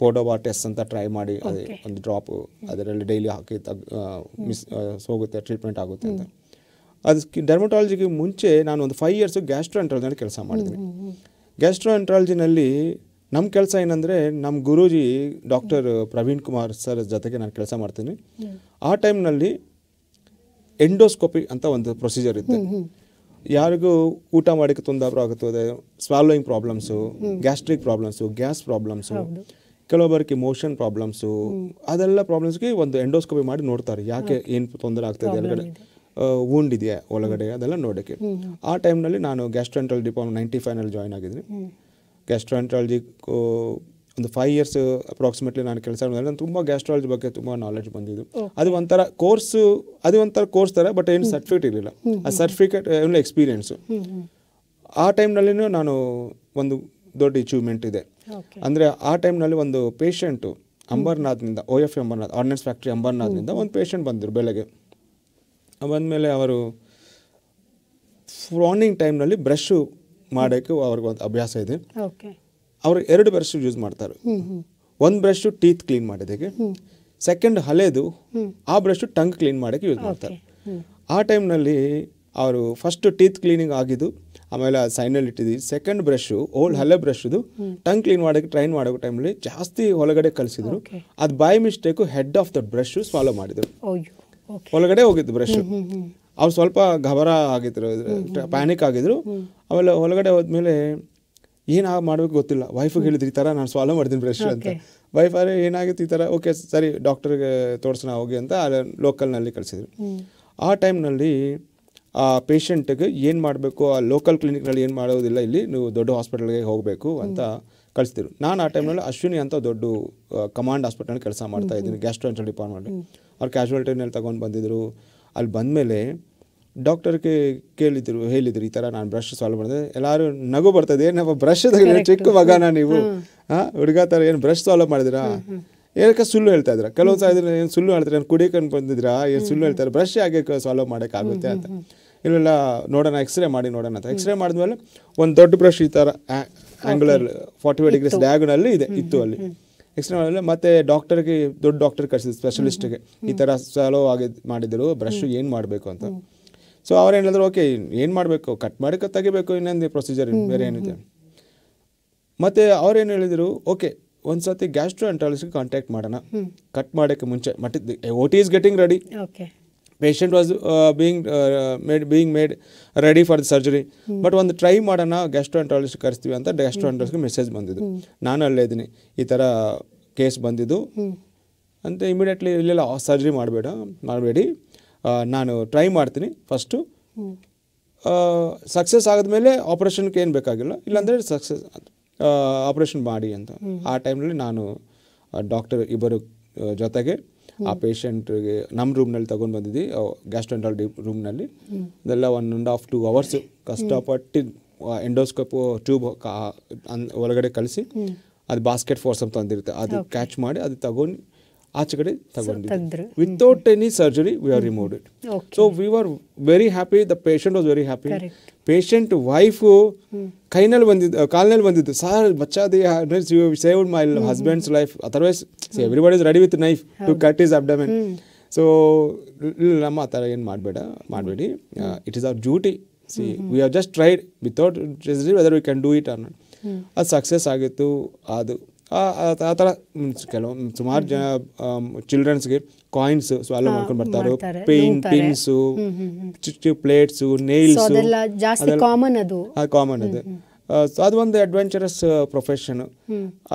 ಪೋಡೋವಾ ಟೆಸ್ಟ್ ಅಂತ ಟ್ರೈ ಮಾಡಿ ಅದೇ ಒಂದು ಡ್ರಾಪ್ ಅದರಲ್ಲಿ ಡೈಲಿ ಹಾಕಿ ಮಿಸ್ ಹೋಗುತ್ತೆ ಟ್ರೀಟ್ಮೆಂಟ್ ಆಗುತ್ತೆ ಅಂತ ಅದಕ್ಕೆ ಡರ್ಮಟಾಲಜಿಗೆ ಮುಂಚೆ ನಾನು ಒಂದು ಫೈವ್ ಇಯರ್ಸು ಗ್ಯಾಸ್ಟ್ರೋ ಎಂಟ್ರಾಲಜಿನಲ್ಲಿ ಕೆಲಸ ಮಾಡಿದ್ವಿ ಗ್ಯಾಸ್ಟ್ರೋ ಎಂಟ್ರಾಲಜಿನಲ್ಲಿ ನಮ್ಮ ಕೆಲಸ ಏನಂದರೆ ನಮ್ಮ ಗುರೂಜಿ ಡಾಕ್ಟರ್ ಪ್ರವೀಣ್ ಕುಮಾರ್ ಸರ್ ಜೊತೆಗೆ ನಾನು ಕೆಲಸ ಮಾಡ್ತೀನಿ ಆ ಟೈಮ್ನಲ್ಲಿ ಎಂಡೋಸ್ಕೋಪಿ ಅಂತ ಒಂದು ಪ್ರೊಸೀಜರ್ ಇತ್ತು ಯಾರಿಗೂ ಊಟ ಮಾಡೋಕ್ಕೆ ತೊಂದರೆ ಆಗುತ್ತದೆ swallowing problems gastric problems gas problems ಕೆಲವೊಬ್ಬರಿಗೆ ಮೋಷನ್ ಪ್ರಾಬ್ಲಮ್ಸು ಅದೆಲ್ಲ ಪ್ರಾಬ್ಲಮ್ಸ್ಗೆ ಒಂದು ಎಂಡೋಸ್ಕೋಪಿ ಮಾಡಿ ನೋಡ್ತಾರೆ ಯಾಕೆ ಏನು ತೊಂದರೆ ಆಗ್ತದೆ ಎಲ್ಗಡೆ ವೂಂಡ್ ಇದೆಯಾ ಒಳಗಡೆ ಅದೆಲ್ಲ ನೋಡೋಕ್ಕೆ ಆ ಟೈಮ್ನಲ್ಲಿ ನಾನು ಗ್ಯಾಸ್ಟ್ರೆಂಟ್ರಲ್ ಡಿಪ್ಲೊಮಾ ನೈಂಟಿ ಫೈವ್ನಲ್ಲಿ ಜಾಯ್ನ್ ಆಗಿದ್ದೀನಿ ಗ್ಯಾಸ್ಟ್ರಾಂಟ್ರಾಲಜಿ ಒಂದು ಫೈವ್ ಇಯರ್ಸ್ ಅಪ್ರಾಕ್ಸಿಮೇಟ್ಲಿ ನಾನು ಕೆಲಸ ಮಾಡಿದ್ರೆ ನಾನು ತುಂಬ ಗ್ಯಾಸ್ಟ್ರಾಲಜಿ ಬಗ್ಗೆ ತುಂಬ ನಾಲೆಜ್ ಬಂದಿದ್ದು ಅದು ಒಂಥರ ಕೋರ್ಸ್ ಅದು ಒಂಥರ ಕೋರ್ಸ್ ಥರ ಬಟ್ ಏನು ಸರ್ಟಿಫಿಕೇಟ್ ಇರಲಿಲ್ಲ ಆ ಸರ್ಟಿಫಿಕೇಟ್ ಏನು ಎಕ್ಸ್ಪೀರಿಯೆನ್ಸು ಆ ಟೈಮ್ನಲ್ಲಿನೂ ನಾನು ಒಂದು ದೊಡ್ಡ ಅಚೀವ್ಮೆಂಟ್ ಇದೆ ಅಂದರೆ ಆ ಟೈಮ್ನಲ್ಲಿ ಒಂದು ಪೇಷಂಟು ಅಂಬರ್ನಾಥ್ನಿಂದ O F Ambarnath ordnance factory ಅಂಬರ್ನಾಥ್ನಿಂದ ಒಂದು ಪೇಷಂಟ್ ಬಂದರು ಬೆಳಗ್ಗೆ ಬಂದಮೇಲೆ ಅವರು ಮಾರ್ನಿಂಗ್ ಟೈಮ್ನಲ್ಲಿ ಬ್ರಷು ಮಾಡೋಕ್ಕೆ ಒಂದು ಅಭ್ಯಾಸ ಇದೆ ಅವರು ಎರಡು ಬ್ರಷ್ ಯೂಸ್ ಮಾಡ್ತಾರೆ ಒಂದು ಬ್ರಷ್ಷು ಟೀತ್ ಕ್ಲೀನ್ ಮಾಡೋದಕ್ಕೆ ಸೆಕೆಂಡ್ ಹಲೇದು ಆ ಬ್ರಷ್ಷು ಟಂಗ್ ಕ್ಲೀನ್ ಮಾಡೋಕ್ಕೆ ಯೂಸ್ ಮಾಡ್ತಾರೆ ಆ ಟೈಮ್ನಲ್ಲಿ ಅವರು ಫಸ್ಟ್ ಟೀತ್ ಕ್ಲೀನಿಂಗ್ ಆಗಿದ್ದು ಆಮೇಲೆ ಆ ಸೈನಲ್ಲಿ ಇಟ್ಟಿದ್ದೀವಿ ಸೆಕೆಂಡ್ ಬ್ರಷ್ಷು ಓಲ್ಡ್ ಹಲೆ ಬ್ರಷ್ದು ಟಂಗ್ ಕ್ಲೀನ್ ಮಾಡೋಕ್ಕೆ ಟ್ರೈನ್ ಮಾಡೋ ಟೈಮಲ್ಲಿ ಜಾಸ್ತಿ ಒಳಗಡೆ ಕಲಿಸಿದ್ರು ಅದು by mistake head of the brush follow ಮಾಡಿದರು ಒಳಗಡೆ ಹೋಗಿದ್ದು ಬ್ರಷ್ ಅವ್ರು ಸ್ವಲ್ಪ ಗಬರ ಆಗಿದ್ರು ಪ್ಯಾನಿಕ್ ಆಗಿದ್ರು ಆಮೇಲೆ ಒಳಗಡೆ ಹೋದ್ಮೇಲೆ ಏನು ಮಾಡ್ಬೇಕು ಗೊತ್ತಿಲ್ಲ ವೈಫ್ಗೆ ಹೇಳಿದ್ರು ಈ ಥರ ನಾನು ಸಾಲ್ವ್ ಮಾಡ್ತೀನಿ ಬ್ರಷ್ ಅಂತ ವೈಫ್ ಅರೆ ಏನಾಗಿತ್ತು ಈ ಥರ ಓಕೆ ಸರಿ ಡಾಕ್ಟರ್ಗೆ ತೋರಿಸೋಣ ಹೋಗಿ ಅಂತ ಲೋಕಲ್ನಲ್ಲಿ ಕಳಿಸಿದ್ರು ಆ ಟೈಮ್ನಲ್ಲಿ ಆ ಪೇಷಂಟ್ಗೆ ಏನು ಮಾಡಬೇಕು ಆ ಲೋಕಲ್ ಕ್ಲಿನಿಕ್ನಲ್ಲಿ ಏನು ಮಾಡೋದಿಲ್ಲ ಇಲ್ಲಿ ನೀವು ದೊಡ್ಡ ಹಾಸ್ಪಿಟಲ್ಗೆ ಹೋಗಬೇಕು ಅಂತ ಕಳಿಸ್ತಿರು ನಾನು ಆ ಟೈಮ್ನಲ್ಲಿ ಅಶ್ವಿನಿ ಅಂತ ದೊಡ್ಡ ಕಮಾಂಡ್ ಹಾಸ್ಪಿಟಲ್ ಕೆಲಸ ಮಾಡ್ತಾ ಇದ್ದೀನಿ ಗ್ಯಾಸ್ಟ್ರೋ ಡಿಪಾರ್ಟ್ಮೆಂಟ್ ಅವ್ರು ಕ್ಯಾಶುಯಾಲಿಟಿನಲ್ಲಿ ತಗೊಂಡು ಬಂದಿದ್ದರು ಅಲ್ಲಿ ಬಂದಮೇಲೆ ಡಾಕ್ಟರ್ಗೆ ಕೇಳಿದ್ರು ಹೇಳಿದ್ರು ಈ ಥರ ನಾನು ಬ್ರಷ್ ಸಾಲ್ವ್ ಮಾಡಿದೆ ಎಲ್ಲರೂ ನಗು ಬರ್ತದೆ ಏನಪ್ಪ ಬ್ರಷ್ ಚಿಕ್ಕ ಮಗನ ನೀವು ಹಾಂ ಹುಡುಗ ಥರ ಏನು ಬ್ರಷ್ ಸಾಲ್ವ್ ಮಾಡಿದಿರಾ ಏನಕ್ಕೆ ಸುಳ್ಳು ಹೇಳ್ತಾ ಇದ್ರ ಕೆಲವೊಂದು ಇದ್ರೆ ಏನು ಸುಳ್ಳು ಹೇಳ್ತಾರೆ ಏನು ಕುಡಿಯಕ್ಕೆ ಬಂದಿದ್ರಾ ಏನು ಸುಳ್ಳು ಹೇಳ್ತಾರೆ ಬ್ರಷ್ ಆಗಿ ಸಾಲ್ವ್ ಮಾಡೋಕ್ಕಾಗುತ್ತೆ ಅಂತ ಇಲ್ಲೆಲ್ಲ ನೋಡೋಣ ಎಕ್ಸ್ರೇ ಮಾಡಿ ನೋಡೋಣ ಅಂತ ಎಕ್ಸ್ರೇ ಮಾಡಿದ್ಮೇಲೆ ಒಂದು ದೊಡ್ಡ ಬ್ರಷ್ ಈ ಥರ ಆಂಗುಲರ್ ಫಾರ್ಟಿ ಫೈವ್ ಡಿಗ್ರೀಸ್ ಡ್ಯಾಗನಲ್ಲಿ ಇದೆ ಇತ್ತು ಅಲ್ಲಿ ಎಕ್ಸ್ಟ್ರಾ ಮತ್ತೆ ಡಾಕ್ಟರ್ಗೆ ದೊಡ್ಡ ಡಾಕ್ಟರ್ ಕರೆಸಿದ್ರು ಸ್ಪೆಷಲಿಸ್ಟ್ಗೆ ಈ ಥರ ಸಲೋ ಆಗಿ ಮಾಡಿದ್ರು ಬ್ರಷ್ ಏನು ಮಾಡಬೇಕು ಅಂತ ಸೊ ಅವ್ರು ಹೇಳಿದ್ರು ಓಕೆ ಏನು ಮಾಡಬೇಕು ಕಟ್ ಮಾಡಿ ತೆಗಿಬೇಕು ಇನ್ನೊಂದು ಪ್ರೊಸೀಜರ್ ಬೇರೆ ಏನಿದೆ ಮತ್ತು ಅವ್ರೇನು ಹೇಳಿದರು ಓಕೆ ಒಂದ್ಸತಿ ಗ್ಯಾಸ್ಟ್ರೋ ಎಂಟ್ರಾಲಜಿಗೆ ಕಾಂಟ್ಯಾಕ್ಟ್ ಮಾಡೋಣ ಕಟ್ ಮಾಡೋಕ್ಕೆ ಮುಂಚೆ but O T is getting ready patient was being made being made ready for the surgery but ಒಂದು ಟ್ರೈ ಮಾಡೋಣ ಗ್ಯಾಸ್ಟ್ರೋಂಟ್ರಾಲಜಿಸ್ಟ್ ಕರೆಸ್ತೀವಿ ಅಂತ ಗ್ಯಾಸ್ಟ್ರೋಂಟ್ರಾಲಜಿಸ್ಟ್ಗೆ ಮೆಸೇಜ್ ಬಂದಿದ್ದು ನಾನು ಅಲ್ಲೇ ಇದ್ದೀನಿ ಈ ಥರ ಕೇಸ್ ಬಂದಿದ್ದು ಅಂತ ಇಮಿಡಿಯೇಟ್ಲಿ ಇಲ್ಲೆಲ್ಲ ಸರ್ಜರಿ ಮಾಡಬೇಡ ಮಾಡಬೇಡಿ ನಾನು ಟ್ರೈ ಮಾಡ್ತೀನಿ ಫಸ್ಟು ಸಕ್ಸಸ್ ಆದಮೇಲೆ ಆಪ್ರೇಷನ್ಗೆ ಏನು ಬೇಕಾಗಿಲ್ಲ ಇಲ್ಲಾಂದರೆ ಸಕ್ಸಸ್ ಆಪ್ರೇಷನ್ ಮಾಡಿ ಅಂತ ಆ ಟೈಮ್ನಲ್ಲಿ ನಾನು ಡಾಕ್ಟರ್ ಇಬ್ಬರು ಜೊತೆಗೆ ಆ ಪೇಷಂಟ್ಗೆ ನಮ್ಮ ರೂಮ್ನಲ್ಲಿ ತೊಗೊಂಡು ಬಂದಿದ್ವಿ ಗ್ಯಾಸ್ಟ್ರೆಂಟ್ರಾಲ್ ರೂಮ್ನಲ್ಲಿ ಇದೆಲ್ಲ one and half two hours ಕಷ್ಟಪಟ್ಟು ಎಂಡೋಸ್ಕೋಪ್ ಟ್ಯೂಬ್ ಒಳಗಡೆ ಕಳಿಸಿ ಅದು ಬಾಸ್ಕೆಟ್ ಫೋರ್ಸ್ ಅಂತ ತಂದಿರುತ್ತೆ ಅದು ಕ್ಯಾಚ್ ಮಾಡಿ ಅದು ತಗೊಂಡು ಆಚೆ ಕಡೆ ತಗೊಂಡಿದ್ರು without any surgery we are removed it so we are very happy the patient was very happy patient wife ಕೈನಲ್ಲಿ ಬಂದಿದ್ದು ಕಾಲ್ನಲ್ಲಿ ಬಂದಿದ್ದು ಸರ್ ಬಚ್ಚಾದಿ you saved my husband's life otherwise everybody is ready with knife to cut his abdomen so ನಮ್ಮ ಆ ಥರ ಏನು ಮಾಡಬೇಡ ಮಾಡಬೇಡಿ it is our duty see we are just tried without whether we can do it ಅನ್ನ ಅದು success ಆಗಿತ್ತು ಅದು ಆ ಥರ ಕೆಲವು ಸುಮಾರು ಜನ ಚಿಲ್ಡ್ರನ್ಸ್ಗೆ ಕಾಯಿನ್ಸ್ ಸೊ ಎಲ್ಲ ಮಾಡ್ಕೊಂಡು ಬರ್ತಾರೆ pain pins plates nails common ಅದು ಕಾಮನ್ ಅದು ಸೊ ಅದೊಂದು ಅಡ್ವೆಂಚರಸ್ ಪ್ರೊಫೆಷನ್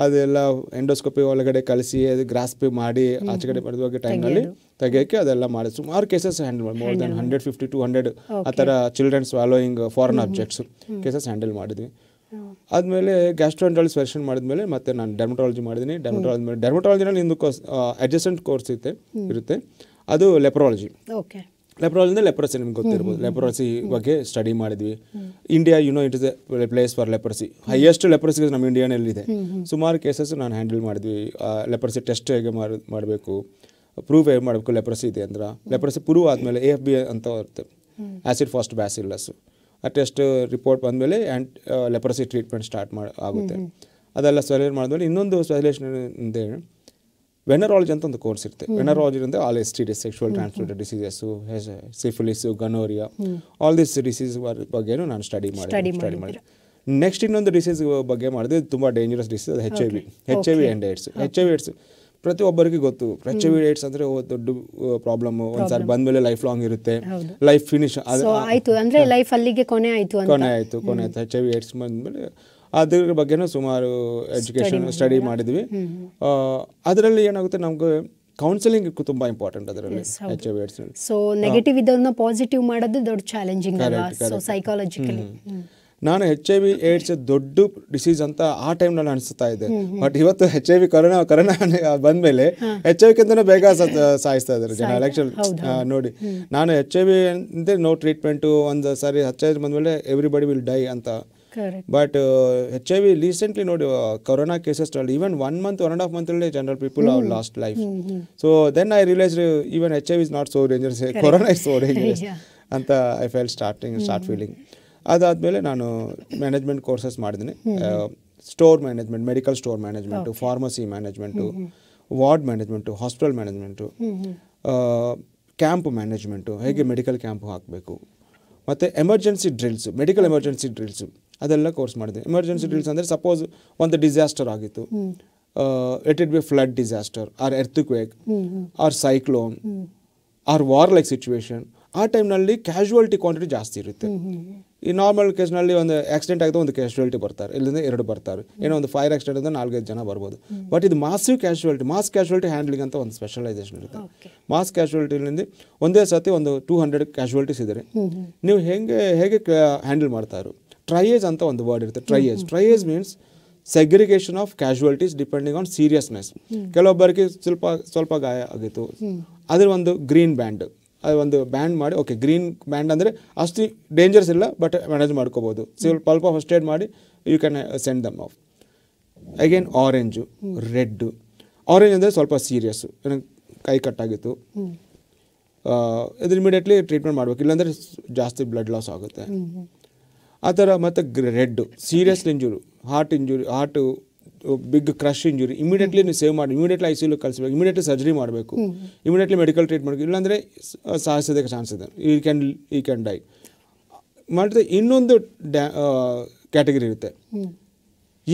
ಅದೆಲ್ಲ ಎಂಡೋಸ್ಕೋಪಿ ಒಳಗಡೆ ಕಲಸಿ ಅದು ಗ್ರಾಸ್ಪ್ ಮಾಡಿ ಆಚೆ ಕಡೆ ಹೋಗಿ ಟೈಮಲ್ಲಿ ತೆಗಿಯೋಕ್ಕೆ ಅದೆಲ್ಲ ಮಾಡಿ ಸುಮಾರು ಕೇಸಸ್ ಹ್ಯಾಂಡಲ್ ಮಾಡಿ more than hundred fifty to hundred ಆ ಥರ childrens swallowing foreign objects cases handle ಮಾಡಿದ್ವಿ ಆದಮೇಲೆ ಗ್ಯಾಸ್ಟ್ರೋಂಟ್ರಾಲಜಿ ಸೆಲೆಕ್ಷನ್ ಮಾಡಿದ್ಮೇಲೆ ಮತ್ತೆ ನಾನು ಡರ್ಮಟಾಲಜಿ ಮಾಡಿದ್ದೀನಿ ಡರ್ಮಟಾಲಜಿ ಮೇಲೆ ಇಂದು ಕೋರ್ಸ್ ಅಡ್ಜಸ್ಟೆಂಟ್ ಕೋರ್ಸ್ ಇರುತ್ತೆ ಇರುತ್ತೆ ಅದು ಲೆಪ್ರಾಲಜಿ ಓಕೆ ಲೆಪ್ರಾಲಜಿ ಅಂದರೆ ಲೆಪ್ರಸಿ ನಿಮ್ಗೆ ಗೊತ್ತಿರ್ಬೋದು ಲೆಪ್ರಸಿ ಬಗ್ಗೆ ಸ್ಟಡಿ ಮಾಡಿದ್ವಿ India you know it is a place for leprosy highest leprosy ನಮ್ಮ ಇಂಡಿಯಾನಲ್ಲಿದೆ ಸುಮಾರು ಕೇಸಸ್ ನಾನು ಹ್ಯಾಂಡಲ್ ಮಾಡಿದ್ವಿ ಲೆಪ್ರಸಿ ಟೆಸ್ಟ್ ಹೇಗೆ ಮಾಡಬೇಕು ಪ್ರೂವ್ ಹೇಗೆ ಮಾಡಬೇಕು ಲೆಪ್ರಸಿ ಇದೆ ಅಂದ್ರೆ ಲೆಪ್ರಸಿ ಪ್ರೂವ್ ಆದಮೇಲೆ ಎ ಎಫ್ ಬಿ ಅಂತ ಇರುತ್ತೆ acid fast bacillus test report ಬಂದಮೇಲೆ ಆ್ಯಂಡ್ ಲೆಪ್ರಸಿ ಟ್ರೀಟ್ಮೆಂಟ್ ಸ್ಟಾರ್ಟ್ ಮಾಡಿ ಆಗುತ್ತೆ ಅದೆಲ್ಲ ಸೆಲ್ಯೂಟ್ ಮಾಡಿದ್ಮೇಲೆ ಇನ್ನೊಂದು ಸಜೆಷನ್ ಇದೆ ವೆನರಾಲಜಿ ಅಂತ ಒಂದು ಕೋರ್ಸ್ ಇರುತ್ತೆ ವೆನರಾಲಜಿ ಅಂದರೆ all S T D sexual transmitter diseases syphilis gonorrhoea all this disease ಬಗ್ಗೆ ನಾನು ಸ್ಟಡಿ ಮಾಡಿ ಸ್ಟಡಿ ಮಾಡಿ ನೆಕ್ಸ್ಟ್ ಇನ್ನೊಂದು ಡಿಸೀಸ್ ಬಗ್ಗೆ ಮಾಡಿದ್ರೆ ತುಂಬ dangerous disease H I V H I V and AIDS H I V AIDS ಪ್ರತಿಯೊಬ್ಬರಿಗೆ ಗೊತ್ತು ಎಚ್ ಐ ವಿ ಏಡ್ಸ್ ಅಂದ್ರೆ ದೊಡ್ಡ ಪ್ರಾಬ್ಲಮ್ ಒಂದ್ಸಾರಿ ಬಂದ ಮೇಲೆ ಲೈಫ್ ಲಾಂಗ್ ಇರುತ್ತೆ ಲೈಫ್ ಫಿನಿಶ್
ಆಯ್ತು ಅಂದ್ರೆ ಲೈಫ್ ಅಲ್ಲಿಗೆ ಕೊನೆ ಆಯ್ತು ಕೊನೆ ಆಯ್ತು ಕೊನೆ ಆಯ್ತು
ಎಚ್ ಐ ವಿ ಏಡ್ಸ್ ಬಂದ್ಮೇಲೆ ಅದ್ರ ಬಗ್ಗೆನೂ ಸುಮಾರು ಎಜುಕೇಶನ್ ಸ್ಟಡಿ ಮಾಡಿದ್ವಿ ಅದರಲ್ಲಿ ಏನಾಗುತ್ತೆ ನಮ್ಗೆ ಕೌನ್ಸಿಲಿಂಗ್ ತುಂಬಾ ಇಂಪಾರ್ಟೆಂಟ್ ಅದರಲ್ಲಿ H I V AIDS so negative
ಇದನ್ನ ಪಾಸಿಟಿವ್ ಮಾಡೋದು ದೊಡ್ಡ ಚಾಲೆಂಜಿಂಗ್ ಸೊ ಸೈಕಾಲಜಿಕಲಿ
ನಾನು ಎಚ್ ಐ ವಿ ಏಡ್ಸ್ ದೊಡ್ಡ ಡಿಸೀಸ್ ಅಂತ ಆ ಟೈಮ್ನಲ್ಲಿ ಅನಿಸ್ತಾ ಇದೆ ಬಟ್ ಇವತ್ತು H I V corona corona ಬಂದ್ಮೇಲೆ ಎಚ್ ಐ ವಿ ಕಿಂತ ಬೇಗ ಸಾಯಿಸ್ತಾ ಇದ್ದಾರೆ ಜನ ಎಲೆಕ್ಷನ್ ನೋಡಿ ನಾನು ಎಚ್ ಐ ವಿ ಅಂದ್ರೆ ನೋ ಟ್ರೀಟ್ಮೆಂಟು ಒಂದು ಸಾರಿ ಎಚ್ ಬಂದ್ಮೇಲೆ ವಿ ಬಂದಮೇಲೆ ಎವ್ರಿಬಡಿ ವಿಲ್ ಡೈ ಅಂತ but H I V recently ನೋಡಿ corona cases even one month one and half month ಅಲ್ಲಿ general people are lost life so then I realise even H I V is not so dangerous corona is so dangerous ಅಂತ I fell starting start feeling ಅದಾದಮೇಲೆ ನಾನು management courses ಮಾಡಿದ್ದೀನಿ store management medical store management pharmacy management ward management hospital management camp management ಹೇಗೆ medical camp ಹಾಕಬೇಕು ಮತ್ತು emergency drills medical emergency drills ಅದೆಲ್ಲ course ಮಾಡಿದೆ emergency drills ಅಂದರೆ ಸಪೋಸ್ ಒಂದು ಡಿಸಾಸ್ಟರ್ ಆಗಿತ್ತು it it be flood disaster or earthquake or cyclone or war like situation ಆ ಟೈಮ್ನಲ್ಲಿ ಕ್ಯಾಶುವಲ್ಟಿ ಕ್ವಾಂಟಿಟಿ ಜಾಸ್ತಿ ಇರುತ್ತೆ ಈ ನಾರ್ಮಲ್ ಕೇಸ್ನಲ್ಲಿ ಒಂದು ಆಕ್ಸಿಡೆಂಟ್ ಆಗಿದೆ ಒಂದು ಕ್ಯಾಶುಯಾಲಿಟಿ ಬರ್ತಾರೆ ಇಲ್ಲಿಂದ ಎರಡು ಬರ್ತಾರೆ ಏನೋ ಒಂದು ಫೈರ್ ಆಕ್ಸಿಡೆಂಟ್ ಅಂದರೆ ನಾಲ್ಕೈದು ಜನ ಬರ್ಬೋದು ಬಟ್ ಇದು massive casualty mass casualty handling ಅಂತ ಒಂದು ಸ್ಪೆಷಲೈಸೇಷನ್ ಇರುತ್ತೆ ಮಾಸ್ ಕ್ಯಾಶುವಲ್ಟಿಲಿಂದ ಒಂದೇ ಸರ್ತಿ ಒಂದು ಟೂ ಹಂಡ್ರೆಡ್ ಕ್ಯಾಶುವಲ್ಟೀಸ್ ಇದ್ದಾರೆ ನೀವು ಹೇಗೆ ಹೇಗೆ ಹ್ಯಾಂಡಲ್ ಮಾಡ್ತಾರೋ ಟ್ರೈಯೇಜ್ ಅಂತ ಒಂದು ವರ್ಡ್ ಇರುತ್ತೆ triage triage means segregation of casualties depending on seriousness ಕೆಲವೊಬ್ಬರಿಗೆ ಸ್ವಲ್ಪ ಸ್ವಲ್ಪ ಗಾಯ ಆಗಿತ್ತು ಅದರ ಒಂದು ಗ್ರೀನ್ ಬ್ಯಾಂಡ್ ಅದು ಒಂದು ಬ್ಯಾಂಡ್ ಮಾಡಿ ಓಕೆ ಗ್ರೀನ್ ಬ್ಯಾಂಡ್ ಅಂದರೆ ಅಷ್ಟು ಡೇಂಜರ್ಸ್ ಇಲ್ಲ ಬಟ್ ಮ್ಯಾನೇಜ್ ಮಾಡ್ಕೋಬೋದು ಸಿಲ್ ಸ್ವಲ್ಪ ಫಸ್ಟ್ ಏಡ್ ಮಾಡಿ you can send them off again orange red orange ಅಂದರೆ ಸ್ವಲ್ಪ ಸೀರಿಯಸ್ಸು ಕೈ ಕಟ್ಟಾಗಿತ್ತು ಇದು ಇಮಿಡಿಯೇಟ್ಲಿ ಟ್ರೀಟ್ಮೆಂಟ್ ಮಾಡಬೇಕು ಇಲ್ಲಾಂದರೆ ಜಾಸ್ತಿ ಬ್ಲಡ್ ಲಾಸ್ ಆಗುತ್ತೆ ಆ ಥರ ಮತ್ತು ಗ್ರ red serious injury heart injury heart big crush injury immediately ನೀವು ಸೇವ್ ಮಾಡಿ ಇಮಿಡಿಯೇಟ್ಲಿ ಐ ಸಿ ಯು ಕಳಿಸಬೇಕು ಇಮಿಡಿಯೇಟ್ಲಿ ಸರ್ಜರಿ ಮಾಡಬೇಕು ಇಮಿಡಿಯೇಟ್ಲಿ ಮೆಡಿಕಲ್ ಟ್ರೀಟ್ ಮಾಡಬೇಕು ಇಲ್ಲಾಂದರೆ ಸಾಯಿಸೋದಕ್ಕೆ ಚಾನ್ಸ್ ಇದೆ ಈ ಕ್ಯಾನ್ ಈ ಕ್ಯಾನ್ ಡೈ ಮಾಡಿದ್ರೆ ಇನ್ನೊಂದು ಡ್ಯಾ ಕ್ಯಾಟಗರಿ ಇರುತ್ತೆ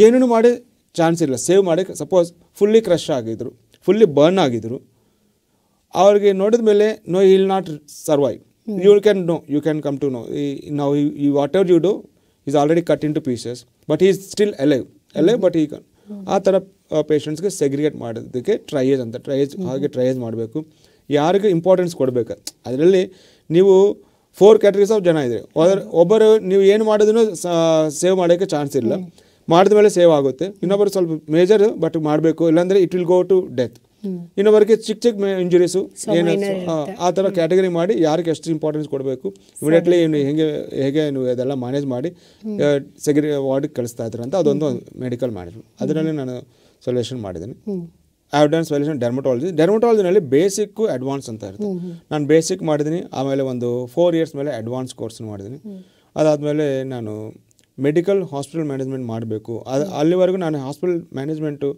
ಏನೇನು ಮಾಡಿ ಚಾನ್ಸ್ ಇಲ್ಲ ಸೇವ್ ಮಾಡಿ ಸಪೋಸ್ ಫುಲ್ಲಿ ಕ್ರಶ್ ಆಗಿದ್ರು ಫುಲ್ಲಿ ಬರ್ನ್ ಆಗಿದ್ರು ಅವ್ರಿಗೆ ನೋಡಿದ ಮೇಲೆ no will not survive you can no you can come to know ಈ ನಾವು ಈ whatever you do is already cut in two pieces but is still alive alive but ಈ can ಆ ಥರ ಪೇಷಂಟ್ಸ್ಗೆ ಸೆಗ್ರಿಗೇಟ್ ಮಾಡೋದಕ್ಕೆ ಟ್ರೈಯೇಜ್ ಅಂತ ಟ್ರೈಸ್ ಹಾಗೆ ಟ್ರಯೇಜ್ ಮಾಡಬೇಕು ಯಾರಿಗೆ ಇಂಪಾರ್ಟೆನ್ಸ್ ಕೊಡಬೇಕು ಅದರಲ್ಲಿ ನೀವು ಫೋರ್ ಕ್ಯಾಟಗರೀಸ್ ಆಫ್ ಜನ ಇದ್ದಾರೆ ಒಬ್ಬರು ನೀವು ಏನು ಮಾಡೋದನ್ನು ಸೇವ್ ಮಾಡೋಕ್ಕೆ ಚಾನ್ಸ್ ಇಲ್ಲ ಮಾಡಿದ ಮೇಲೆ ಸೇವ್ ಆಗುತ್ತೆ ಇನ್ನೊಬ್ಬರು ಸ್ವಲ್ಪ ಮೇಜರ್ ಬಟ್ ಮಾಡಬೇಕು ಇಲ್ಲಾಂದರೆ it will go to death ಇನ್ನೊಬ್ಬರಿಗೆ ಚಿಕ್ಕ ಚಿಕ್ಕ ಇಂಜುರೀಸು ಏನು ಆ ಥರ ಕ್ಯಾಟಗರಿ ಮಾಡಿ ಯಾರಿಗೆ ಎಷ್ಟು ಇಂಪಾರ್ಟೆನ್ಸ್ ಕೊಡಬೇಕು ಇಮಿಡಿಯೇಟ್ಲಿ ಏನು ಹೇಗೆ ಹೇಗೆ ನೀವು ಅದೆಲ್ಲ ಮ್ಯಾನೇಜ್ ಮಾಡಿ ಸೆಗ್ರಿ ವಾರ್ಡಿಗೆ ಕಳಿಸ್ತಾ ಇದ್ರು ಅಂತ ಅದೊಂದು ಮೆಡಿಕಲ್ ಮ್ಯಾನೇಜ್ಮೆಂಟ್ ಅದರಲ್ಲಿ ನಾನು ಸೊಲ್ಯೂಷನ್ ಮಾಡಿದ್ದೀನಿ ಆ ಡನ್ ಸೊಲ್ಯೂಷನ್ ಡೆರ್ಮೊಟಾಲಜಿ ಡೆರ್ಮಟಾಲಜಿನಲ್ಲಿ ಬೇಸಿಕ್ಕು ಅಡ್ವಾನ್ಸ್ ಅಂತ ಇರುತ್ತೆ ನಾನು ಬೇಸಿಕ್ ಮಾಡಿದ್ದೀನಿ ಆಮೇಲೆ ಒಂದು ಫೋರ್ ಇಯರ್ಸ್ ಮೇಲೆ ಅಡ್ವಾನ್ಸ್ ಕೋರ್ಸ್ ಮಾಡಿದ್ದೀನಿ ಅದಾದಮೇಲೆ ನಾನು ಮೆಡಿಕಲ್ ಹಾಸ್ಪಿಟಲ್ ಮ್ಯಾನೇಜ್ಮೆಂಟ್ ಮಾಡಬೇಕು ಅದು ಅಲ್ಲಿವರೆಗೂ ನಾನು ಹಾಸ್ಪಿಟಲ್ ಮ್ಯಾನೇಜ್ಮೆಂಟು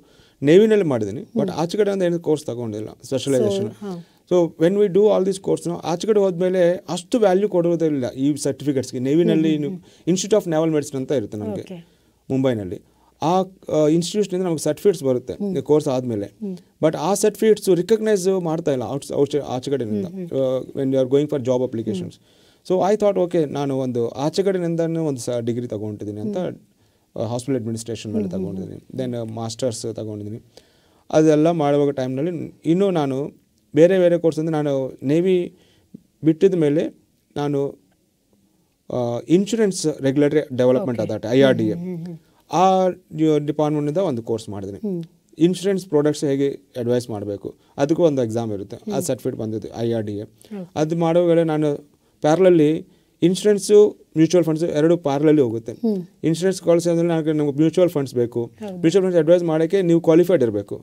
ನೇವಿನಲ್ಲಿ ಮಾಡಿದ್ದೀನಿ ಬಟ್ ಕಡೆ ಒಂದು ಏನು ಕೋರ್ಸ್ ತಗೊಂಡಿಲ್ಲ specialisation so when we do all this course ಆಚೆ ಕಡೆ ಹೋದ್ಮೇಲೆ ಅಷ್ಟು ವ್ಯಾಲ್ಯೂ ಕೊಡೋದಿಲ್ಲ ಈ ಸರ್ಟಿಫಿಕೇಟ್ಸ್ಗೆ ನೇವಿನಲ್ಲಿ ಇನ್ಸ್ಟಿಟ್ಯೂಟ್ ಆಫ್ ನ್ಯಾವಲ್ ಮೆಡಿಸಿನ್ ಅಂತ ಇರುತ್ತೆ ನಮಗೆ ಮುಂಬೈನಲ್ಲಿ ಆ ಇನ್ಸ್ಟಿಟ್ಯೂಷನಿಂದ ನಮಗೆ ಸರ್ಟಿಫಿಕೇಟ್ಸ್ ಬರುತ್ತೆ ಕೋರ್ಸ್ ಆದಮೇಲೆ ಬಟ್ ಆ ಸರ್ಟಿಫಿಕೇಟ್ಸ್ ರಿಕಗ್ನೈಸ್ ಮಾಡ್ತಾ ಇಲ್ಲ ಔಟ್ ಆಚೆ ಕಡೆಯಿಂದ when you are going for job applications so I thought okay ನಾನು ಒಂದು ಆಚೆ ಕಡೆಯಿಂದನೂ ಒಂದು ಸ ಡಿಗ್ರಿ ತಗೊಂಡಿದ್ದೀನಿ ಅಂತ ಹಾಸ್ಪಿಟಲ್ ಅಡ್ಮಿನಿಸ್ಟ್ರೇಷನ್ ಮೇಲೆ ತೊಗೊಂಡಿದ್ದೀನಿ ದೆನ್ ಮಾಸ್ಟರ್ಸ್ ತೊಗೊಂಡಿದ್ದೀನಿ ಅದೆಲ್ಲ ಮಾಡುವಾಗ ಟೈಮ್ನಲ್ಲಿ ಇನ್ನೂ ನಾನು ಬೇರೆ ಬೇರೆ ಕೋರ್ಸ್ ಅಂದರೆ ನಾನು ನೇವಿ ಬಿಟ್ಟಿದ ಮೇಲೆ ನಾನು insurance regulatory development authority I R D A ಆ ಡಿಪಾರ್ಟ್ಮೆಂಟಿಂದ ಒಂದು ಕೋರ್ಸ್ ಮಾಡಿದ್ದೀನಿ ಇನ್ಶೂರೆನ್ಸ್ ಪ್ರಾಡಕ್ಟ್ಸ್ ಹೇಗೆ ಅಡ್ವೈಸ್ ಮಾಡಬೇಕು ಅದಕ್ಕೂ ಒಂದು ಎಕ್ಸಾಮ್ ಇರುತ್ತೆ ಆ ಸರ್ಟಿಫಿಕೇಟ್ ಬಂದಿದೆ ಐ ಆರ್ ಡಿ ಎ ಅದು ಮಾಡುವಾಗಲೇ ನಾನು ಪ್ಯಾರಲಲ್ಲಿ ಇನ್ಶೂರೆನ್ಸು ಮ್ಯೂಚುವಲ್ ಫಂಡ್ಸ್ ಎರಡು ಪಾರ್ಲಲ್ಲಿ ಹೋಗುತ್ತೆ ಇನ್ಶೂರೆನ್ಸ್ ಕಾಲಿಸಿ ಅಂದರೆ ನಮಗೆ ಮ್ಯೂಚುವಲ್ ಫಂಡ್ಸ್ ಬೇಕು ಮ್ಯೂಚುವಲ್ ಫಂಡ್ಸ್ ಅಡ್ವೈಸ್ ಮಾಡೋಕ್ಕೆ ನೀವು ಕ್ವಾಲಿಫೈಡ್ ಇರಬೇಕು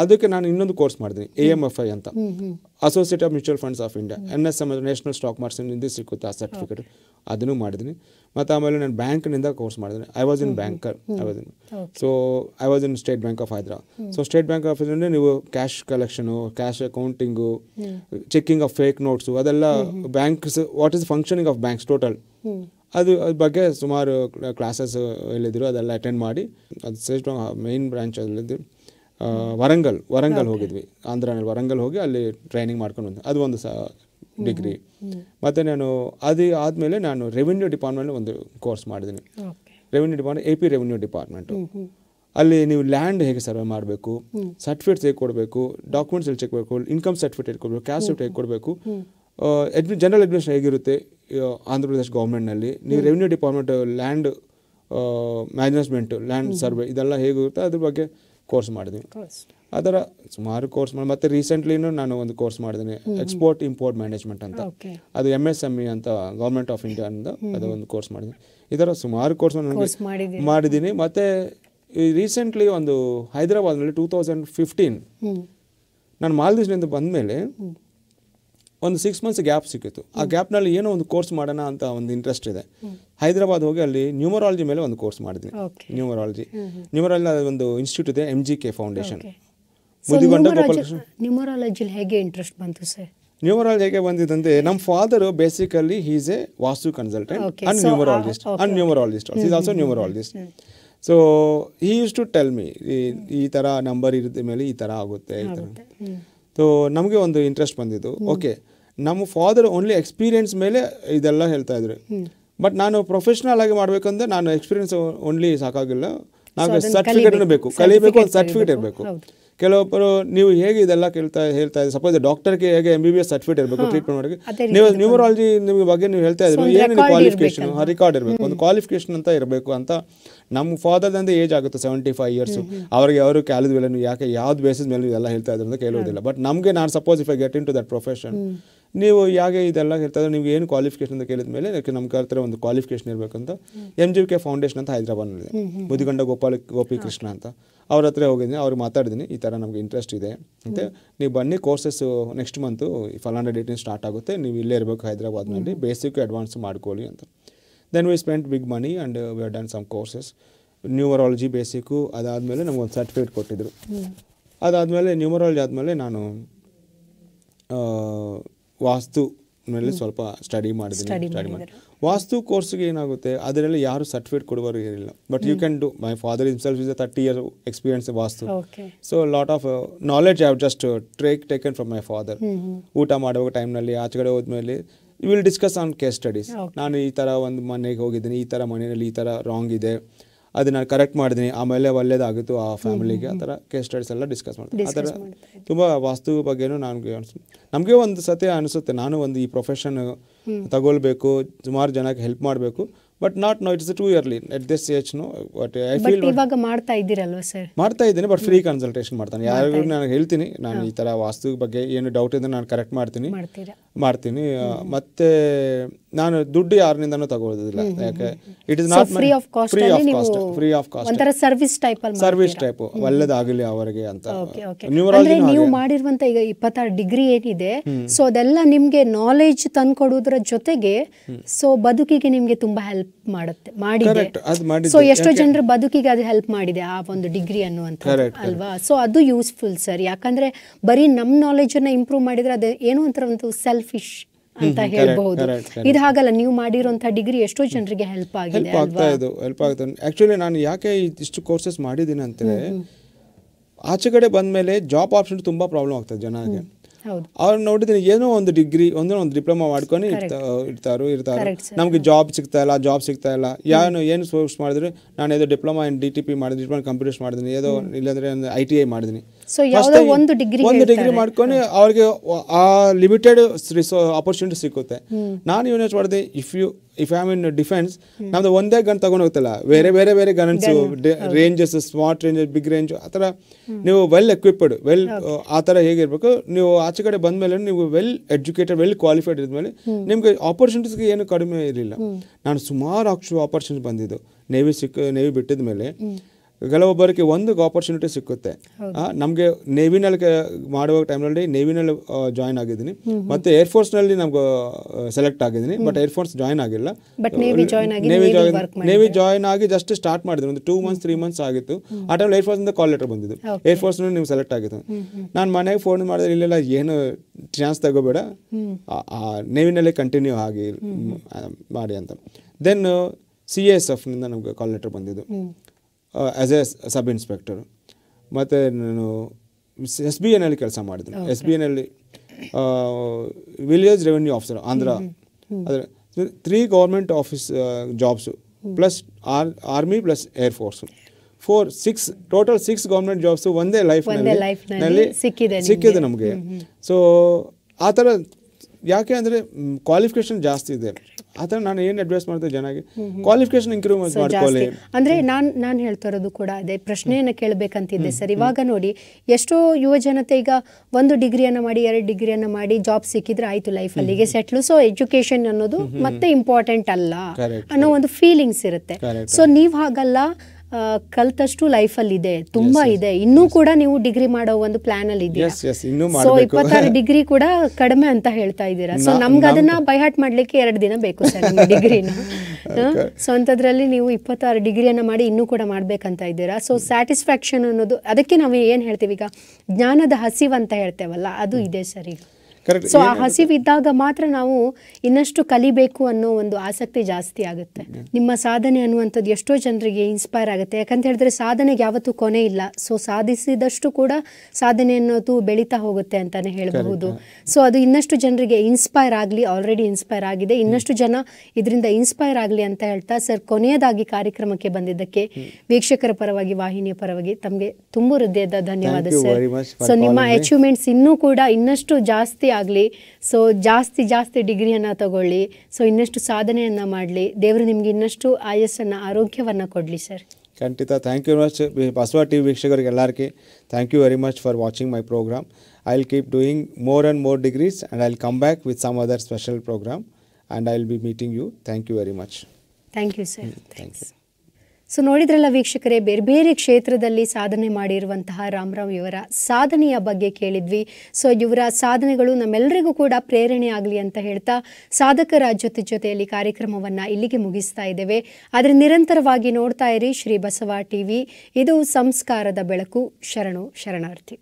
ಅದಕ್ಕೆ ನಾನು ಇನ್ನೊಂದು ಕೋರ್ಸ್ ಮಾಡಿದ್ದೀನಿ ಎ ಎಮ್ ಎಫ್ ಐ ಅಂತ associate of mutual funds of India N S M national stock ಮಾರ್ಕೆಟ್ನಿಂದ ಸಿಕ್ಕುತ್ತೆ ಆ ಸರ್ಟಿಫಿಕೇಟ್ ಅದನ್ನು ಮಾಡಿದ್ದೀನಿ ಮತ್ತು ಆಮೇಲೆ ನಾನು ಬ್ಯಾಂಕ್ನಿಂದ ಕೋರ್ಸ್ ಮಾಡಿದ್ದೀನಿ I was in banker I was in so I was in State Bank of Hyderabad so State Bank of Hyderabad ನೀವು cash collection cash accounting checking of fake notes ಅದೆಲ್ಲ banks what is functioning of banks total ಅದು ಅದ್ರ ಬಗ್ಗೆ ಸುಮಾರು classes ಎಲ್ಲಿದ್ದರು ಅದೆಲ್ಲ attend ಮಾಡಿ ಅದು state main main branch ಅಲ್ಲಿದ್ದರು ವರಂಗಲ್ ವರಂಗಲ್ ಹೋಗಿದ್ವಿ ಆಂಧ್ರನಲ್ಲಿ ವರಂಗಲ್ ಹೋಗಿ ಅಲ್ಲಿ ಟ್ರೈನಿಂಗ್ ಮಾಡ್ಕೊಂಡು ಬಂದೆ ಅದು ಒಂದು ಸಹ ಡಿಗ್ರಿ ಮತ್ತು ನಾನು ಅದೇ ಆದಮೇಲೆ ನಾನು ರೆವಿನ್ಯೂ ಡಿಪಾರ್ಟ್ಮೆಂಟ್ ಒಂದು ಕೋರ್ಸ್ ಮಾಡಿದ್ದೀನಿ revenue department A P revenue department ಅಲ್ಲಿ ನೀವು ಲ್ಯಾಂಡ್ ಹೇಗೆ ಸರ್ವೆ ಮಾಡಬೇಕು ಸರ್ಟಿಫಿಕೇಟ್ಸ್ ಹೇಗೆ ಕೊಡಬೇಕು ಡಾಕ್ಯುಮೆಂಟ್ಸ್ ಎಲ್ಲಿ ಚೆಕ್ಬೇಕು ಇನ್ಕಮ್ ಸರ್ಟಿಫಿಕೇಟ್ ಕೊಡಬೇಕು ಕ್ಯಾಶ್ ಸರ್ಟಿಫಿಕೇಟ್ ಹೇಗೆ ಕೊಡಬೇಕು ಅಡ್ಮಿ ಜನರಲ್ ಅಡ್ಮಿಷನ್ ಹೇಗಿರುತ್ತೆ ಆಂಧ್ರ ಪ್ರದೇಶ್ ಗೌರ್ಮೆಂಟ್ನಲ್ಲಿ ನೀವು revenue department land management land survey ಇದೆಲ್ಲ ಹೇಗಿರುತ್ತೆ ಅದ್ರ ಬಗ್ಗೆ ಕೋರ್ಸ್ ಮಾಡಿದ್ವಿ ಆ ಥರ ಸುಮಾರು ಕೋರ್ಸ್ ಮಾಡಿ ಮತ್ತೆ ರೀಸೆಂಟ್ಲಿನೂ ನಾನು ಒಂದು ಕೋರ್ಸ್ ಮಾಡಿದ್ದೀನಿ ಎಕ್ಸ್ಪೋರ್ಟ್ ಇಂಪೋರ್ಟ್ ಮ್ಯಾನೇಜ್ಮೆಂಟ್ ಅಂತ ಅದು ಎಮ್ ಎಸ್ ಎಮ್ ಇ ಅಂತ ಗೌರ್ಮೆಂಟ್ ಆಫ್ ಇಂಡಿಯಾ ಅಂತ ಅದು ಒಂದು ಕೋರ್ಸ್ ಮಾಡಿದ್ದೀನಿ ಈ ಥರ ಸುಮಾರು ಕೋರ್ಸ್ ಮಾಡಿದ್ದೀನಿ ಮತ್ತು ರೀಸೆಂಟ್ಲಿ ಒಂದು ಹೈದರಾಬಾದ್ನಲ್ಲಿ ಟೂ ತೌಸಂಡ್ ಫಿಫ್ಟೀನ್ ನಾನು ಮಾಲ್ದೀವ್ಸ್ನಿಂದ ಬಂದಮೇಲೆ ಒಂದು ಸಿಕ್ಸ್ ಮಂತ್ಸ್ ಗ್ಯಾಪ್ ಸಿಕ್ಕಿತ್ತು ಆ ಗ್ಯಾಪ್ನಲ್ಲಿ ಏನೋ ಒಂದು ಕೋರ್ಸ್ ಮಾಡೋಣ ಅಂತ ಒಂದು ಇಂಟ್ರೆಸ್ಟ್ ಇದೆ ಹೈದರಾಬಾದ್ ಹೋಗಿ ಅಲ್ಲಿ ನ್ಯೂಮರಾಲಜಿ ಮೇಲೆ ಒಂದು ಕೋರ್ಸ್ ಮಾಡಿದ್ವಿ ನ್ಯೂಮರಾಲಜಿ ನ್ಯೂಮರಾಲಜಿ ಒಂದು ಇನ್ಸ್ಟಿಟ್ಯೂಟ್ ಇದೆ M G K foundation Mudigonda Gopalakrishna
numerology ಹೇಗೆ ಇಂಟ್ರೆಸ್ಟ್ ಬಂತು ಸರ್
ನ್ಯೂಮರಾಲಜಿ ಬಂದಿದಂತೆ ನಮ್ಮ father basically he's a vastu consultant and numerologist and numerologist is also numerologist so he used to tell me ಈ ಥರ ನಂಬರ್ ಇರೋದ ಮೇಲೆ ಈ ಥರ ಆಗುತ್ತೆ ಈ ಥರ ಸೊ ನಮಗೆ ಒಂದು ಇಂಟ್ರೆಸ್ಟ್ ಬಂದಿದ್ದು ಓಕೆ ನಮ್ಮ ಫಾದರ್ ಓನ್ಲಿ ಎಕ್ಸ್ಪೀರಿಯನ್ಸ್ ಮೇಲೆ ಇದೆಲ್ಲ ಹೇಳ್ತಾ ಇದ್ರು ಬಟ್ ನಾನು ಪ್ರೊಫೆಷನಲ್ ಆಗಿ ಮಾಡ್ಬೇಕಂದ್ರೆ ನಾನು ಎಕ್ಸ್ಪೀರಿಯನ್ಸ್ ಓನ್ಲಿ ಸಾಕಾಗಿಲ್ಲ ನಾವು ಸರ್ಟಿಫಿಕೇಟ್ ಬೇಕು ಕಲಿಬೇಕು ಒಂದು ಸರ್ಟಿಫಿಕೇಟ್ ಇರಬೇಕು ಕೆಲವೊಬ್ಬರು ನೀವು ಹೇಗೆ ಇದೆಲ್ಲ ಕೇಳ್ತಾ ಹೇಳ್ತಾ ಇದ್ದೀವಿ ಸಪೋಸ್ ಡಾಕ್ಟರ್ಗೆ ಹೇಗೆ M B B S certificate ಇರಬೇಕು ಟ್ರೀಟ್ಮೆಂಟ್ ಮಾಡಿ ನೀವು ನ್ಯೂರಾಲಜಿ ನಿಮಗೆ ಬಗ್ಗೆ ನೀವು ಹೇಳ್ತಾ ಇದ್ರು ಏನು ಕ್ವಾಲಿಫಿಕೇಷನ್ ರಿಕಾರ್ಡ್ ಇರಬೇಕು ಒಂದು ಕ್ವಾಲಿಫಿಕೇಶನ್ ಅಂತ ಇರಬೇಕು ಅಂತ ನಮ್ಮ ಫಾದರ್ದಂತ ಏಜ್ ಆಗುತ್ತೆ ಸೆವೆಂಟಿ ಫೈವ್ ಇಯರ್ಸು ಅವ್ರಿಗೆ ಅವರು ಕ್ಯಾಲಿದ್ವಿಲ್ಲ ನೀವು ಯಾಕೆ ಯಾವ್ದು ಬೇಸಿಸ್ ಮೇಲೆ ಎಲ್ಲ ಹೇಳ್ತಾ ಇದ್ರು ಅಂತ ಕೇಳೋದಿಲ್ಲ ಬಟ್ ನಮಗೆ ನಾನು suppose if I get into that profession ನೀವು ಹೇಗೆ ಇದೆಲ್ಲ ಇರ್ತದೆ ನಿಮ್ಗೆ ಏನು ಕ್ವಾಲಿಫಿಕೇಶನ್ ಅಂತ ಕೇಳಿದ ಮೇಲೆ ನಮ್ಮ ಕರ್ತರ ಒಂದು ಕ್ವಾಲಿಫಿಕೇಷನ್ ಇರಬೇಕಂತ ಎಮ್ ಜಿ ಕೆ ಫೌಂಡೇಶನ್ ಅಂತ ಹೈದರಾಬಾದ್ನಲ್ಲಿ ಮುದಿಗಂಡ ಗೋಪಾಲ ಕೃಷ್ಣ ಅಂತ ಅವ್ರ ಹತ್ರ ಹೋಗಿದ್ದೀನಿ ಅವ್ರಿಗೆ ಮಾತಾಡಿದ್ದೀನಿ ಈ ಥರ ನಮಗೆ ಇಂಟ್ರೆಸ್ಟ್ ಇದೆ ಮತ್ತು ನೀವು ಬನ್ನಿ ಕೋರ್ಸಸ್ಸು ನೆಕ್ಸ್ಟ್ ಮಂತು ಫಲಾಂಡ ಡೇಟಿನ ಸ್ಟಾರ್ಟ್ ಆಗುತ್ತೆ ನೀವು ಇಲ್ಲೇ ಇರಬೇಕು ಹೈದರಾಬಾದ್ನಲ್ಲಿ ಬೇಸಿಕ್ ಅಡ್ವಾನ್ಸ್ ಮಾಡ್ಕೊಳ್ಳಿ ಅಂತ then we spend big money and we done some courses numerology basic ಅದಾದಮೇಲೆ ನಮ್ಗೆ ಒಂದು ಸರ್ಟಿಫಿಕೇಟ್ ಕೊಟ್ಟಿದ್ದರು ಅದಾದಮೇಲೆ ನ್ಯೂಮರಾಲಜಿ ಆದಮೇಲೆ ನಾನು ವಾಸ್ತು ಮೇಲೆ ಸ್ವಲ್ಪ ಸ್ಟಡಿ ಮಾಡಿದ್ದೀನಿ ಸ್ಟಡಿ ಮಾಡಿ ವಾಸ್ತು ಕೋರ್ಸ್ಗೆ ಏನಾಗುತ್ತೆ ಅದರಲ್ಲಿ ಯಾರು ಸರ್ಟಿಫಿಕೇಟ್ ಕೊಡುವರು ಏನಿಲ್ಲ but you can do my father himself is a thirty year experience vastu so lot of knowledge I just take taken from my father ಊಟ ಮಾಡುವಾಗ ಟೈಮ್ನಲ್ಲಿ ಆಚೆಗಡೆ ಹೋದ್ಮೇಲೆ will discuss on case studies ನಾನು ಈ ಥರ ಒಂದು ಮನೆಗೆ ಹೋಗಿದ್ದೀನಿ ಈ ಥರ ಮನೆಯಲ್ಲಿ ಈ ಥರ ರಾಂಗ್ ಇದೆ ಅದು ನಾನು ಕರೆಕ್ಟ್ ಮಾಡಿದ್ದೀನಿ ಆಮೇಲೆ ಒಳ್ಳೇದಾಗಿತ್ತು ಆ ಫ್ಯಾಮಿಲಿಗೆ ಆ ಥರ ಕೇಸ್ ಸ್ಟಡೀಸ್ ಎಲ್ಲ ಡಿಸ್ಕಸ್ ಮಾಡ್ತೀನಿ ಆ ಥರ ತುಂಬ ವಾಸ್ತು ಬಗ್ಗೆನೂ ನನಗೆ ನಮಗೆ ಒಂದು ಸತಿ ಅನಿಸುತ್ತೆ ನಾನು ಒಂದು ಈ ಪ್ರೊಫೆಷನ್ ತಗೊಳ್ಬೇಕು ಸುಮಾರು ಜನಕ್ಕೆ ಹೆಲ್ಪ್ ಮಾಡಬೇಕು but not no it's too early at this age no but I feel
ಮಾಡ್ತಾ ಇದ್ದೀರಲ್ವ ಸರ್
ಮಾಡ್ತಾ ಇದ್ದೀನಿ ಬಟ್ ಫ್ರೀ ಕನ್ಸಲ್ಟೇಷನ್ ಮಾಡ್ತಾನೆ ಯಾರಿಗೂ ನಾನು ಹೇಳ್ತೀನಿ ನಾನು ಈ ಥರ ವಾಸ್ತು ಬಗ್ಗೆ ಏನು ಡೌಟ್ ಇದ್ದರೆ ನಾನು ಕರೆಕ್ಟ್ ಮಾಡ್ತೀನಿ ಮಾಡ್ತೀನಿ ಮತ್ತೆ ನಾನು ದುಡ್ಡು ಯಾರನಿಂದನೂ ತಗೊಳ್ಳೋದಿಲ್ಲ ಯಾಕೆ it is not free of cost free of cost ಒಂಥರ
ಸರ್ವಿಸ್ ಟೈಪ್ ಅಲ್ಲಿ ಸರ್ವಿಸ್
ಟೈಪ್ ಒಳ್ಳೇದಾಗಲಿ ಅವರಿಗೆ ಅಂತ
ನೀವು ಮಾಡಿರುವಂತ ಈಗ ಇಪ್ಪತ್ತಾರು ಡಿಗ್ರಿ ಏನಿದೆ ಸೊ ಅದೆಲ್ಲ ನಿಮ್ಗೆ ನಾಲೆಜ್ ತಂದ್ಕೊಡೋದ್ರ ಜೊತೆಗೆ ಸೊ ಬದುಕಿಗೆ ನಿಮ್ಗೆ ತುಂಬಾ ಹೆಲ್ಪ್ ಮಾಡುತ್ತೆ ಮಾಡಿದೆ ಸೊ ಎಷ್ಟೋ ಜನರ ಬದುಕಿಗೆ ಅದು ಹೆಲ್ಪ್ ಮಾಡಿದೆ ಆ ಒಂದು ಡಿಗ್ರಿ ಅನ್ನುವಂತ ಅಲ್ವಾ ಸೊ ಅದು ಯೂಸ್ಫುಲ್ ಸರ್ ಯಾಕಂದ್ರೆ ಬರೀ ನಮ್ ನಾಲೆಜ್ ಅನ್ನ ಇಂಪ್ರೂವ್ ಮಾಡಿದ್ರೆ ಅದು ಏನು ಒಂಥರ ಒಂದು ಸೆಲ್ಫಿಶ್ ಅಂತ ಹೇಳ್ಬಹುದು ಇದು ಹಾಗಲ್ಲ ನೀವು ಮಾಡಿರುವಂತಹ ಡಿಗ್ರಿ ಎಷ್ಟೋ ಜನರಿಗೆ ಹೆಲ್ಪ್ ಆಗಿದೆ ಆಗ್ತಾ
ಇದು ಹೆಲ್ಪ್ ಆಗ್ತಾ ಆಕ್ಚುಲಿ ನಾನು ಯಾಕೆ ಇಷ್ಟು ಕೋರ್ಸಸ್ ಮಾಡಿದ್ದೀನಿ ಅಂತಂದ್ರೆ ಆಚೆ ಕಡೆ ಬಂದ್ಮೇಲೆ ಜಾಬ್ ಆಪ್ಷನ್ ತುಂಬಾ ಪ್ರಾಬ್ಲಮ್ ಆಗ್ತದೆ ಜನರಿಗೆ ಅವ್ರು ನೋಡಿದ್ರೆ ಏನೋ ಒಂದು ಡಿಗ್ರಿ ಒಂದೇ ಒಂದು ಡಿಪ್ಲೊಮಾ ಮಾಡ್ಕೊಂಡು ಇರ್ತಾರೋ ಇರ್ತಾರೆ ನಮ್ಗೆ ಜಾಬ್ ಸಿಗ್ತಾ ಇಲ್ಲ ಜಾಬ್ ಸಿಗ್ತಾ ಇಲ್ಲ ಯಾರು ಏನು ಸೋರ್ಸ್ ಮಾಡಿದ್ರೆ ನಾನು ಏನೋ diploma in D T P ಮಾಡಿದ್ರೆ ಡಿಪ್ಲೊಮಾ ಕಂಪ್ಯೂಟರ್ಸ್ ಮಾಡಿದ್ದೀನಿ ಏನೋ ಇಲ್ಲಾಂದ್ರೆ ಐ ಟಿ ಐ ಮಾಡಿದ್ದೀನಿ ಒಂದು ಡಿಗ್ರಿ ಒಂದು ಡಿಗ್ರಿ ಮಾಡ್ಕೊಂಡು ಅವ್ರಿಗೆ ಆ ಲಿಮಿಟೆಡ್ ಆಪರ್ಚುನಿಟಿ ಸಿಗುತ್ತೆ ನಾನು ಯೂನಿಟ್ ಮಾಡಿದೆ if you if I in defence ನಮ್ದು ಒಂದೇ ಗನ್ ತಗೊಂಡು ಹೋಗ್ತಲ್ಲ ಬೇರೆ ಬೇರೆ ಬೇರೆ guns ranges smart ranges big range ಆ ಥರ ನೀವು ವೆಲ್ ಎಕ್ವಿಪ್ಡ್ ವೆಲ್ ಆ ಥರ ಹೇಗಿರ್ಬೇಕು ನೀವು ಆಚೆ ಕಡೆ ಬಂದ ಮೇಲೆ ನೀವು ವೆಲ್ ಎಜುಕೇಟೆಡ್ ವೆಲ್ ಕ್ವಾಲಿಫೈಡ್ ಇದ್ಮೇಲೆ ನಿಮಗೆ ಆಪರ್ಚುನಿಟೀಸ್ಗೆ ಏನು ಕಡಿಮೆ ಇರಲಿಲ್ಲ ನಾನು ಸುಮಾರು ಆಕ್ಷು ಆಪರ್ಚುನಿಟಿ ಬಂದಿದ್ದು ನೇವಿ ಸಿಕ್ಕ ನೇವಿ ಬಿಟ್ಟಿದ್ಮೇಲೆ ಕೆಲವೊಬ್ಬರಿಗೆ ಒಂದು ಆಪರ್ಚುನಿಟಿ ಸಿಕ್ಕುತ್ತೆ ನಮಗೆ ನೇವಿನಲ್ಲಿ ಮಾಡುವ ಟೈಮ್ನಲ್ಲಿ ನೇವಿನಲ್ಲಿ ಜಾಯ್ನ್ ಆಗಿದ್ದೀನಿ ಮತ್ತೆ ನಲ್ಲಿ ನಮ್ಗೆ ಸೆಲೆಕ್ಟ್ ಆಗಿದ್ದೀನಿ ಬಟ್ ಏರ್ಫೋರ್ಸ್ ಜಾಯ್ನ್ ಆಗಿಲ್ಲ ನೇವಿ ಜಾಯ್ನ್ ಆಗಿ ಜಸ್ಟ್ ಸ್ಟಾರ್ಟ್ ಮಾಡಿದ್ರು ಒಂದು ಟೂ ಮಂತ್ಸ್ ತ್ರೀ ಮಂತ್ಸ್ ಆಗಿತ್ತು ಆ ಟೈಮ್ ಇಂದ ಕಾಲ್ ಲೆಟರ್ ಬಂದಿದ್ದು ಏರ್ಫೋರ್ಸ್ ನೀವು ಸೆಲೆಕ್ಟ್ ಆಗಿತ್ತು ನಾನು ಮನೆಗೆ ಫೋನ್ ಮಾಡಿದ್ರೆ ಇಲ್ಲೆಲ್ಲ ಏನು ಚಾನ್ಸ್ ತಗೋಬೇಡ ನೇವಿನಲ್ಲಿ ಕಂಟಿನ್ಯೂ ಆಗಿ ಮಾಡಿ ಅಂತ ದೆನ್ ಸಿ ಎಸ್ ನಿಂದ ನಮ್ಗೆ ಕಾಲ್ ಲೆಟರ್ ಬಂದಿದ್ದು ಆ್ಯಸ್ ಎ ಸಬ್ ಇನ್ಸ್ಪೆಕ್ಟರ್ ಮತ್ತು ನಾನು ಎಸ್ ಬಿ ಎನಲ್ಲಿ ಕೆಲಸ ಮಾಡಿದ್ದೀನಿ ಎಸ್ ಬಿ ಎನಲ್ಲಿ ವಿಲೇಜ್ ರೆವೆನ್ಯೂ ಆಫೀಸರ್ ಆಂಧ್ರ ಅದರ three government office jobs plus or army plus air force four six total six government jobs ಒಂದೇ ಲೈಫ್ನಲ್ಲಿ
ಸಿಕ್ಕಿದೆ
ನಮಗೆ ಸೊ ಆ ಥರ ಯಾಕೆ ಅಂದರೆ ಕ್ವಾಲಿಫಿಕೇಷನ್ ಜಾಸ್ತಿ ಇದೆ ಆದರೆ ನಾನು ಏನು ಅಡ್ವೈಸ್ ಮಾಡ್ತೇನೆ ಜನಕ್ಕೆ ಕ್ವಾಲಿಫಿಕೇಶನ್ ಇಂಪ್ರೂವ್ ಮಾಡ್ಕೊಳ್ಳಿ
ಅಂದರೆ ನಾನು ನಾನು ಹೇಳ್ತಾ ಇರೋದು ಕೂಡ ಅದೇ ಪ್ರಶ್ನೆಯನ್ನು ಕೇಳಬೇಕಂತಿದ್ದೆ ಸರ್ ಇವಾಗ ನೋಡಿ ಎಷ್ಟೋ ಯುವ ಜನತೆ ಈಗ ಒಂದು ಡಿಗ್ರಿಯನ್ನು ಮಾಡಿ ಎರಡು ಡಿಗ್ರಿಯನ್ನು ಮಾಡಿ ಜಾಬ್ ಸಿಕ್ಕಿದ್ರೆ ಆಯಿತು ಅಲ್ಲಿಗೆ ಸೆಟ್ಲು ಸೊ ಎಜುಕೇಶನ್ ಅನ್ನೋದು ಮತ್ತೆ ಇಂಪಾರ್ಟೆಂಟ್ ಅಲ್ಲ ಅನ್ನೋ ಒಂದು ಫೀಲಿಂಗ್ಸ್ ಇರುತ್ತೆ ಸೊ ನೀವು ಹಾಗಲ್ಲ ಕಲ್ತಷ್ಟು ಅಲ್ಲಿ ಇದೆ ತುಂಬಾ ಇದೆ ಇನ್ನೂ ಕೂಡ ನೀವು ಡಿಗ್ರಿ ಮಾಡೋ ಒಂದು ಪ್ಲಾನ್ ಅಲ್ಲಿ
ಸೊ ಇಪ್ಪತ್ತಾರು
ಡಿಗ್ರಿ ಕೂಡ ಕಡಿಮೆ ಅಂತ ಹೇಳ್ತಾ ಇದ್ದೀರಾ ಸೊ ನಮ್ಗೆ ಅದನ್ನ ಬೈಹಾಟ್ ಮಾಡ್ಲಿಕ್ಕೆ ಎರಡು ದಿನ ಬೇಕು ಸರ್ ಡಿಗ್ರಿನ ಸೊ ಅಂತದ್ರಲ್ಲಿ ನೀವು ಇಪ್ಪತ್ತಾರು ಡಿಗ್ರಿಯನ್ನ ಮಾಡಿ ಇನ್ನೂ ಕೂಡ ಮಾಡ್ಬೇಕಂತ ಇದ್ದೀರಾ ಸೊ ಸ್ಯಾಟಿಸ್ಫ್ಯಾಕ್ಷನ್ ಅನ್ನೋದು ಅದಕ್ಕೆ ನಾವು ಏನ್ ಹೇಳ್ತೀವಿ ಈಗ ಜ್ಞಾನದ ಹಸಿವು ಅಂತ ಹೇಳ್ತೇವಲ್ಲ ಅದು ಇದೆ ಸರಿ ಸೊ ಆ ಹಸಿವಿದ್ದಾಗ ಮಾತ್ರ ನಾವು ಇನ್ನಷ್ಟು ಕಲಿಬೇಕು ಅನ್ನೋ ಒಂದು ಆಸಕ್ತಿ ಜಾಸ್ತಿ ಆಗುತ್ತೆ ನಿಮ್ಮ ಸಾಧನೆ ಅನ್ನುವಂಥದ್ದು ಎಷ್ಟೋ ಜನರಿಗೆ ಇನ್ಸ್ಪೈರ್ ಆಗುತ್ತೆ ಯಾಕಂತ ಹೇಳಿದ್ರೆ ಸಾಧನೆಗೆ ಯಾವತ್ತು ಕೊನೆ ಇಲ್ಲ ಸೊ ಸಾಧಿಸಿದಷ್ಟು ಕೂಡ ಸಾಧನೆ ಅನ್ನೋದು ಬೆಳೀತಾ ಹೋಗುತ್ತೆ ಅಂತಾನೆ ಹೇಳಬಹುದು ಸೊ ಅದು ಇನ್ನಷ್ಟು ಜನರಿಗೆ ಇನ್ಸ್ಪೈರ್ ಆಗಲಿ ಆಲ್ರೆಡಿ ಇನ್ಸ್ಪೈರ್ ಆಗಿದೆ ಇನ್ನಷ್ಟು ಜನ ಇದರಿಂದ ಇನ್ಸ್ಪೈರ್ ಆಗಲಿ ಅಂತ ಹೇಳ್ತಾ ಸರ್ ಕೊನೆಯದಾಗಿ ಕಾರ್ಯಕ್ರಮಕ್ಕೆ ಬಂದಿದ್ದಕ್ಕೆ ವೀಕ್ಷಕರ ಪರವಾಗಿ ವಾಹಿನಿಯ ಪರವಾಗಿ ತಮಗೆ ತುಂಬು ಹೃದಯದ ಧನ್ಯವಾದ ಸರ್ ಸೊ ನಿಮ್ಮ ಅಚೀವ್ಮೆಂಟ್ಸ್ ಇನ್ನೂ ಕೂಡ ಇನ್ನಷ್ಟು ಜಾಸ್ತಿ ಆಗಲಿ ಸೊ ಜಾಸ್ತಿ ಜಾಸ್ತಿ ಡಿಗ್ರಿಯನ್ನು ತಗೊಳ್ಳಿ ಸೊ ಇನ್ನಷ್ಟು ಸಾಧನೆಯನ್ನು ಮಾಡಲಿ ದೇವರು ನಿಮಗೆ ಇನ್ನಷ್ಟು ಆಯಸ್ಸನ್ನು ಆರೋಗ್ಯವನ್ನು ಕೊಡಲಿ ಸರ್
ಖಂಡಿತ thank you much Basava T V ವೀಕ್ಷಕರಿಗೆ ಎಲ್ಲರಿಗೆ thank you very much for watching my programme I will keep doing more and more degrees and I will come back with some other special programme and I will be meeting you thank you very much thank you sir you
so ನೋಡಿದ್ರಲ್ಲ ವೀಕ್ಷಕರೇ ಬೇರೆ ಬೇರೆ ಕ್ಷೇತ್ರದಲ್ಲಿ ಸಾಧನೆ ಮಾಡಿರುವಂತಹ ರಾಮರಾವ್ ಇವರ ಸಾಧನೆಯ ಬಗ್ಗೆ ಕೇಳಿದ್ವಿ ಸೊ ಇವರ ಸಾಧನೆಗಳು ನಮ್ಮೆಲ್ಲರಿಗೂ ಕೂಡ ಪ್ರೇರಣೆ ಆಗಲಿ ಅಂತ ಹೇಳ್ತಾ ಸಾಧಕರ ಜೊತೆ ಜೊತೆಯಲ್ಲಿ ಕಾರ್ಯಕ್ರಮವನ್ನು ಇಲ್ಲಿಗೆ ಮುಗಿಸ್ತಾ ಇದ್ದೇವೆ ಆದರೆ ನಿರಂತರವಾಗಿ ನೋಡ್ತಾ ಇರಿ ಶ್ರೀ ಬಸವ ಟಿವಿ ಇದು ಸಂಸ್ಕಾರದ ಬೆಳಕು ಶರಣು ಶರಣಾರ್ಥಿ